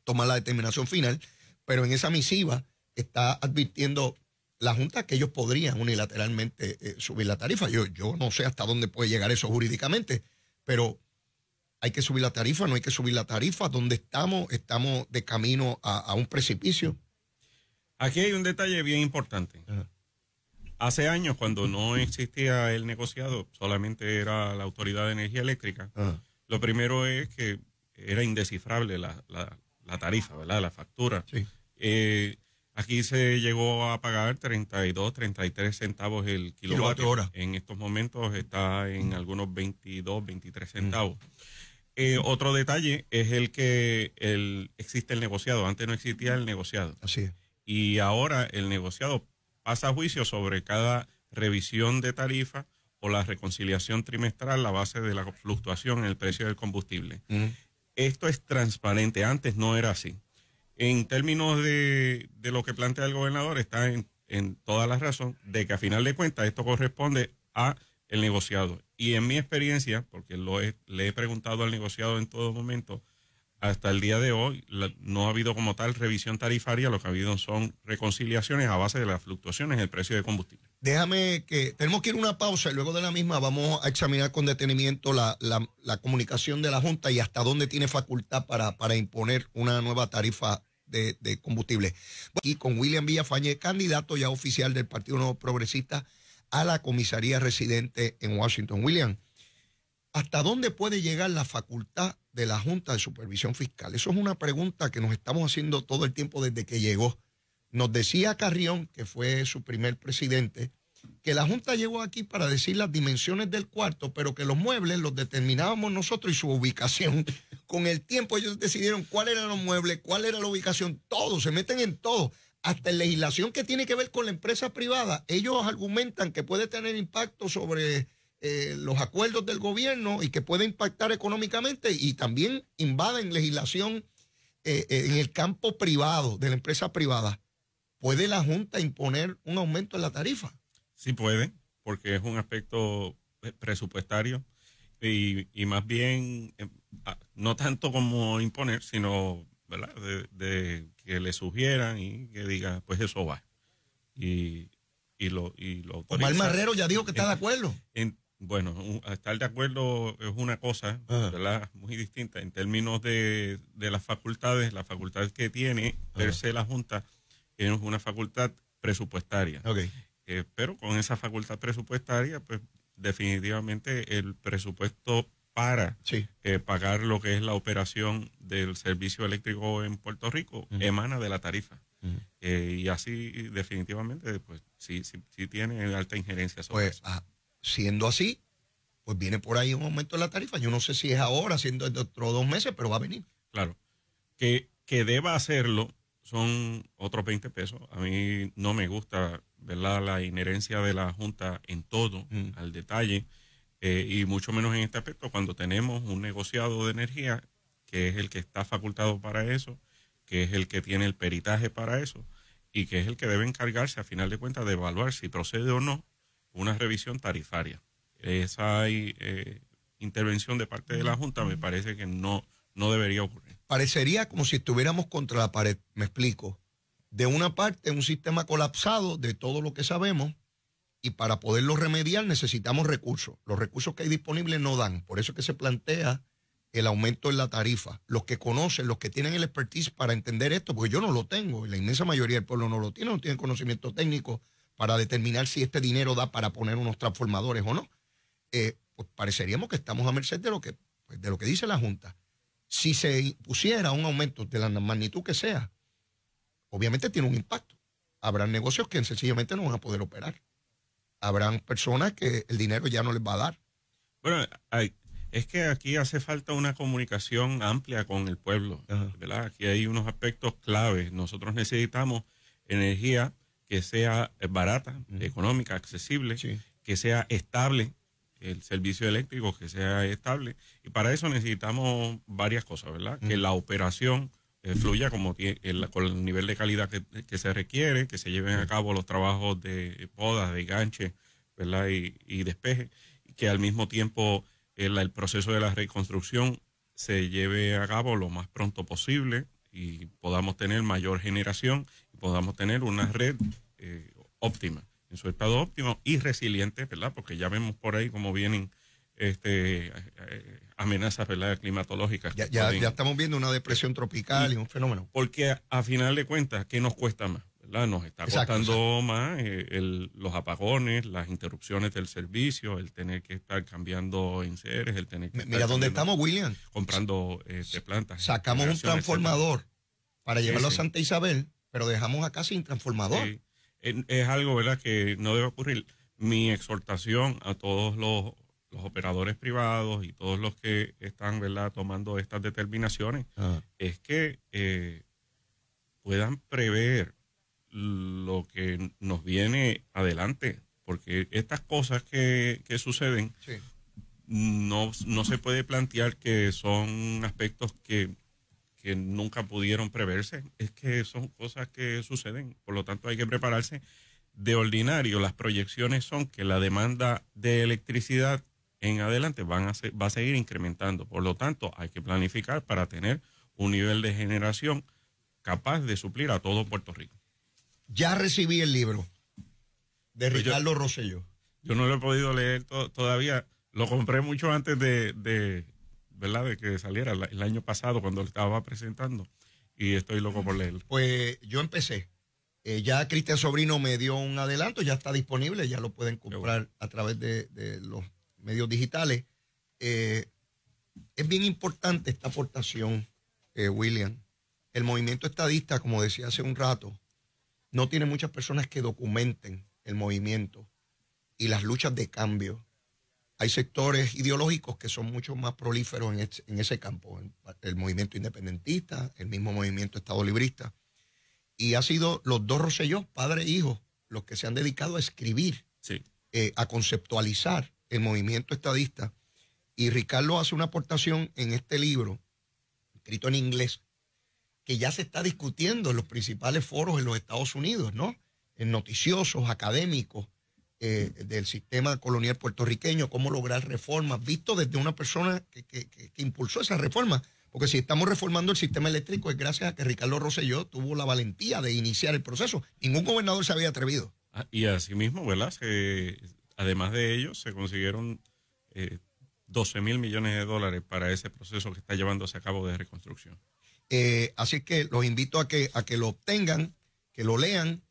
tomar la determinación final, pero en esa misiva está advirtiendo la Junta que ellos podrían unilateralmente eh, subir la tarifa. Yo, yo no sé hasta dónde puede llegar eso jurídicamente, pero hay que subir la tarifa, no hay que subir la tarifa, ¿dónde estamos? Estamos de camino a, un precipicio. Aquí hay un detalle bien importante. Hace años, cuando no existía el negociado, solamente era la Autoridad de Energía Eléctrica, lo primero es que era indescifrable la, tarifa, ¿verdad? La factura. Eh, aquí se llegó a pagar 32, 33 centavos el kilovatio. En estos momentos está en algunos 22, 23 centavos. Eh, otro detalle es el que el, existe el negociado. Antes no existía el negociado. Así Y ahora el negociado pasa a juicio sobre cada revisión de tarifa o la reconciliación trimestral a base de la fluctuación en el precio del combustible. Esto es transparente, antes no era así. En términos de, lo que plantea el gobernador, está en, en, toda la razón de que a final de cuentas esto corresponde a el negociado. Y en mi experiencia, porque lo he, le he preguntado al negociado en todo momento, hasta el día de hoy no ha habido como tal revisión tarifaria, lo que ha habido son reconciliaciones a base de las fluctuaciones en el precio de combustible. Déjame que, tenemos que ir a una pausa y luego de la misma vamos a examinar con detenimiento la, comunicación de la Junta y hasta dónde tiene facultad para, imponer una nueva tarifa de, combustible. Aquí con William Villafañe, candidato ya oficial del Partido Nuevo Progresista a la comisaría residente en Washington. William, ¿hasta dónde puede llegar la facultad de la Junta de Supervisión Fiscal? Eso es una pregunta que nos estamos haciendo todo el tiempo desde que llegó. Nos decía Carrión, que fue su primer presidente, que la Junta llegó aquí para decir las dimensiones del cuarto, pero que los muebles los determinábamos nosotros y su ubicación. <laughs> Con el tiempo ellos decidieron cuál eran los muebles, cuál era la ubicación, todo, se meten en todo hasta legislación que tiene que ver con la empresa privada, ellos argumentan que puede tener impacto sobre eh, los acuerdos del gobierno y que puede impactar económicamente y también invaden legislación eh, eh, en el campo privado, de la empresa privada. ¿Puede la Junta imponer un aumento en la tarifa? Sí puede, porque es un aspecto presupuestario y, y más bien, ah, no tanto como imponer, sino ¿verdad? De, que le sugieran y que diga, pues eso va. Y, y lo, y lo Omar Marrero ya dijo que está de acuerdo. En, bueno, estar de acuerdo es una cosa, ¿verdad? Muy distinta. En términos de, de las facultades, la facultad que tiene per la Junta es una facultad presupuestaria. Okay. Eh, pero con esa facultad presupuestaria, pues definitivamente el presupuesto para eh, pagar lo que es la operación del servicio eléctrico en Puerto Rico emana de la tarifa. Eh, y así definitivamente, pues sí, sí, tiene alta injerencia pues, ah, siendo así, pues viene por ahí un aumento de la tarifa. Yo no sé si es ahora, siendo dentro de dos meses, pero va a venir. Claro. Que, que deba hacerlo son otros 20 pesos. A mí no me gusta ¿verdad? la inherencia de la Junta en todo, al detalle eh, y mucho menos en este aspecto cuando tenemos un negociado de energía que es el que está facultado para eso, que es el que tiene el peritaje para eso y que es el que debe encargarse a final de cuentas de evaluar si procede o no una revisión tarifaria. Esa eh, intervención de parte de la Junta me parece que no, no debería ocurrir. Parecería como si estuviéramos contra la pared, me explico. De una parte, un sistema colapsado de todo lo que sabemos, y para poderlo remediar necesitamos recursos. Los recursos que hay disponibles no dan. Por eso es que se plantea el aumento en la tarifa. Los que conocen, los que tienen el expertise para entender esto, porque yo no lo tengo, y la inmensa mayoría del pueblo no lo tiene, no tienen conocimiento técnico para determinar si este dinero da para poner unos transformadores o no. Eh, pues pareceríamos que estamos a merced de lo que, pues, de lo que dice la Junta. Si se pusiera un aumento de la magnitud que sea, obviamente tiene un impacto. Habrá negocios que sencillamente no van a poder operar habrán personas que el dinero ya no les va a dar. Bueno, hay, es que aquí hace falta una comunicación amplia con el pueblo, ¿verdad? Aquí hay unos aspectos claves. Nosotros necesitamos energía que sea barata, económica, accesible, que sea estable, el servicio eléctrico que sea estable. Y para eso necesitamos varias cosas, ¿verdad? Que la operación eh, fluya como con el nivel de calidad que, se requiere, que se lleven a cabo los trabajos de podas, de ganche, Y, despeje, y que al mismo tiempo el, proceso de la reconstrucción se lleve a cabo lo más pronto posible y podamos tener mayor generación y podamos tener una red eh, óptima, en su estado óptimo y resiliente, ¿verdad? Porque ya vemos por ahí cómo vienen este, eh, amenazas ¿verdad? climatológicas. Ya, ya, estamos viendo una depresión tropical y, un fenómeno. Porque a, final de cuentas, ¿qué nos cuesta más? ¿verdad? Nos está costando más eh, los apagones, las interrupciones del servicio, el tener que estar cambiando en seres, el tener que... Mira dónde estamos, William. Comprando eh, plantas. Sacamos un transformador para llevarlo a Santa Isabel, pero dejamos acá sin transformador. es algo, ¿verdad?, que no debe ocurrir. Mi exhortación a todos los los operadores privados y todos los que están ¿verdad? tomando estas determinaciones ah. es que eh, puedan prever lo que nos viene adelante, porque estas cosas que, que suceden no, no se puede plantear que son aspectos que, que nunca pudieron preverse, es que son cosas que suceden, por lo tanto hay que prepararse de ordinario, las proyecciones son que la demanda de electricidad en adelante van a va a seguir incrementando. Por lo tanto, hay que planificar para tener un nivel de generación capaz de suplir a todo Puerto Rico. Ya recibí el libro de pues Ricardo yo, Yo no lo he podido leer todavía. Lo compré mucho antes de, ¿verdad? de que saliera el año pasado cuando estaba presentando y estoy loco por leerlo. Pues yo empecé. Eh, ya Cristian Sobrino me dio un adelanto, ya está disponible, ya lo pueden comprar a través de los medios digitales. Eh, es bien importante esta aportación, eh, William. El movimiento estadista, como decía hace un rato, no tiene muchas personas que documenten el movimiento y las luchas de cambio. Hay sectores ideológicos que son mucho más prolíferos en, ese campo, el movimiento independentista, el mismo movimiento estado librista. Y ha sido los dos Rosselló, padre e hijo, los que se han dedicado a escribir, eh, a conceptualizar el movimiento estadista. Y Ricardo hace una aportación en este libro, escrito en inglés, que ya se está discutiendo en los principales foros en los Estados Unidos, ¿no? En noticiosos, académicos eh, del sistema colonial puertorriqueño, cómo lograr reformas, visto desde una persona que, impulsó esa reforma. Porque si estamos reformando el sistema eléctrico es gracias a que Ricardo Rosselló tuvo la valentía de iniciar el proceso. Ningún gobernador se había atrevido. Ah, y asimismo, mismo, ¿verdad? Se, Además de ello, se consiguieron 12 eh, mil millones de dólares para ese proceso que está llevándose a cabo de reconstrucción. Eh, así que los invito a que, a que lo obtengan, que lo lean,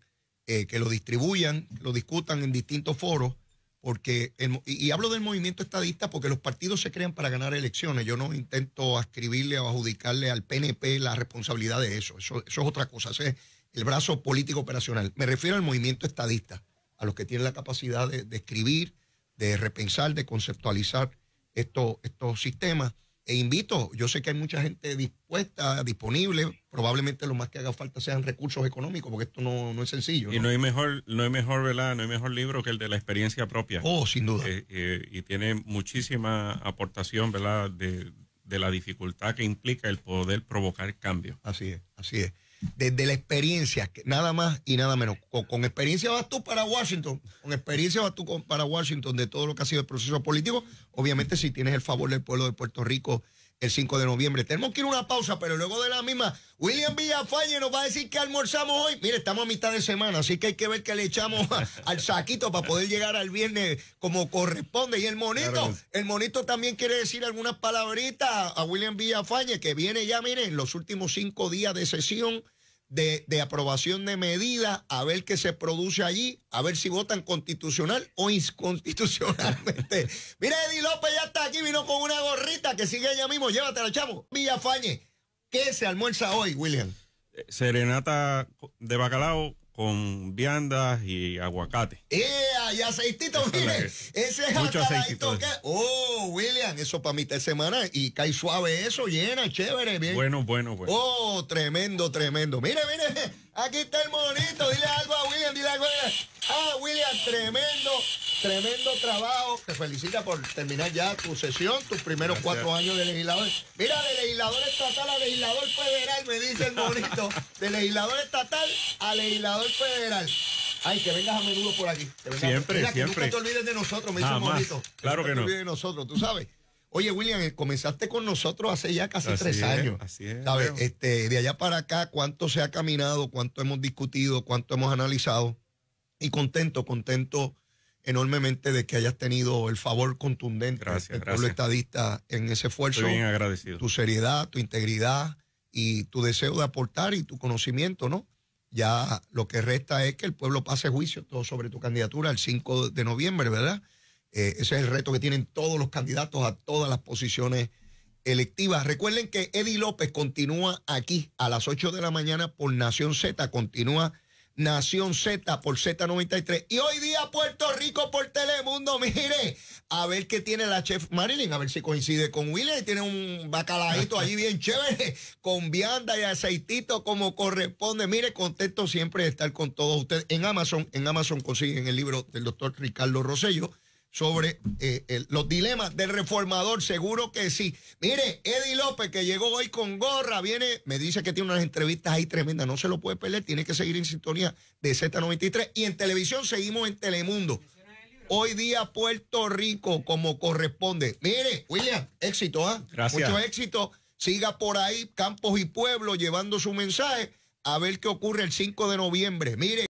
eh, que lo distribuyan, que lo discutan en distintos foros, porque y, hablo del movimiento estadista porque los partidos se crean para ganar elecciones. Yo no intento ascribirle o adjudicarle al PNP la responsabilidad de eso. Eso, es otra cosa. es el brazo político operacional. Me refiero al movimiento estadista a los que tienen la capacidad de, escribir, de repensar, de conceptualizar estos, estos sistemas. E invito, yo sé que hay mucha gente dispuesta, disponible, probablemente lo más que haga falta sean recursos económicos, porque esto no, es sencillo. Y ¿no? hay mejor, no hay mejor, ¿verdad? No hay mejor libro que el de la experiencia propia. Oh, sin duda. Eh, eh, y tiene muchísima aportación, ¿verdad? De, de la dificultad que implica el poder provocar cambio Así es, así es desde la experiencia, nada más y nada menos. Con, experiencia vas tú para Washington, con experiencia vas tú para Washington de todo lo que ha sido el proceso político. Obviamente, si tienes el favor del pueblo de Puerto Rico el 5 de noviembre. Tenemos que ir a una pausa, pero luego de la misma, William Villafañe nos va a decir que almorzamos hoy. Mire, estamos a mitad de semana, así que hay que ver que le echamos <laughs> al saquito para poder llegar al viernes como corresponde. Y el monito, el monito también quiere decir algunas palabritas a William Villafañe, que viene ya, miren, los últimos cinco días de sesión de, aprobación de medidas, a ver qué se produce allí, a ver si votan constitucional o inconstitucionalmente. <laughs> Mira, Eddie López ya está aquí, vino con una gorrita que sigue ella mismo, llévatela, chavo. Villafañe, ¿qué se almuerza hoy, William? Eh, serenata de bacalao con viandas y aguacate. ¡Eh, y aceitito, mire, ese es Mucho aceitito. oh, William, eso para mí de semana y cae suave eso, llena, chévere, bien. Bueno, bueno, bueno. Oh, tremendo, tremendo. Mire, mire, <laughs> aquí está el monito, dile algo a William, dile algo Ah, William, tremendo, tremendo trabajo. Te felicita por terminar ya tu sesión, tus primeros cuatro años de legislador. Mira, de legislador estatal a legislador federal, me dice el monito. <laughs> De legislador estatal a legislador federal. Ay, que vengas a menudo por aquí. Siempre, Mira, siempre. Que nunca te olvides de nosotros, me dice Morito. Claro que, no. no. te olvides de nosotros, tú sabes. Oye, William, eh, comenzaste con nosotros hace ya casi tres años. Así es. ¿Sabes? Este, de allá para acá, cuánto se ha caminado, cuánto hemos discutido, cuánto hemos analizado. Y contento, contento enormemente de que hayas tenido el favor contundente del pueblo estadista en ese esfuerzo. Estoy bien agradecido. Tu seriedad, tu integridad y tu deseo de aportar y tu conocimiento, ¿no? Ya lo que resta es que el pueblo pase juicio sobre tu candidatura el 5 de noviembre, ¿verdad? Eh, ese es el reto que tienen todos los candidatos a todas las posiciones electivas. Recuerden que Eddie López continúa aquí a las 8 de la mañana por Nación Z, continúa Nación Z por Z93. Y hoy día Puerto Rico por Telemundo, mire, a ver qué tiene la chef Marilyn, a ver si coincide con William. Tiene un bacalaíto ahí bien <laughs> chévere, con vianda y aceitito como corresponde. Mire, contento siempre de estar con todos ustedes. En Amazon, en Amazon consiguen el libro del doctor Ricardo Rosello sobre eh, los dilemas del reformador, seguro que sí. Mire, Eddie López, que llegó hoy con gorra, viene, me dice que tiene unas entrevistas ahí tremendas, no se lo puede perder, tiene que seguir en sintonía de Z93 y en televisión seguimos en Telemundo. Hoy día Puerto Rico como corresponde. Mire, William, éxito, ¿ah? Gracias. Mucho éxito. Siga por ahí, campos y Pueblo, llevando su mensaje a ver qué ocurre el 5 de noviembre. Mire.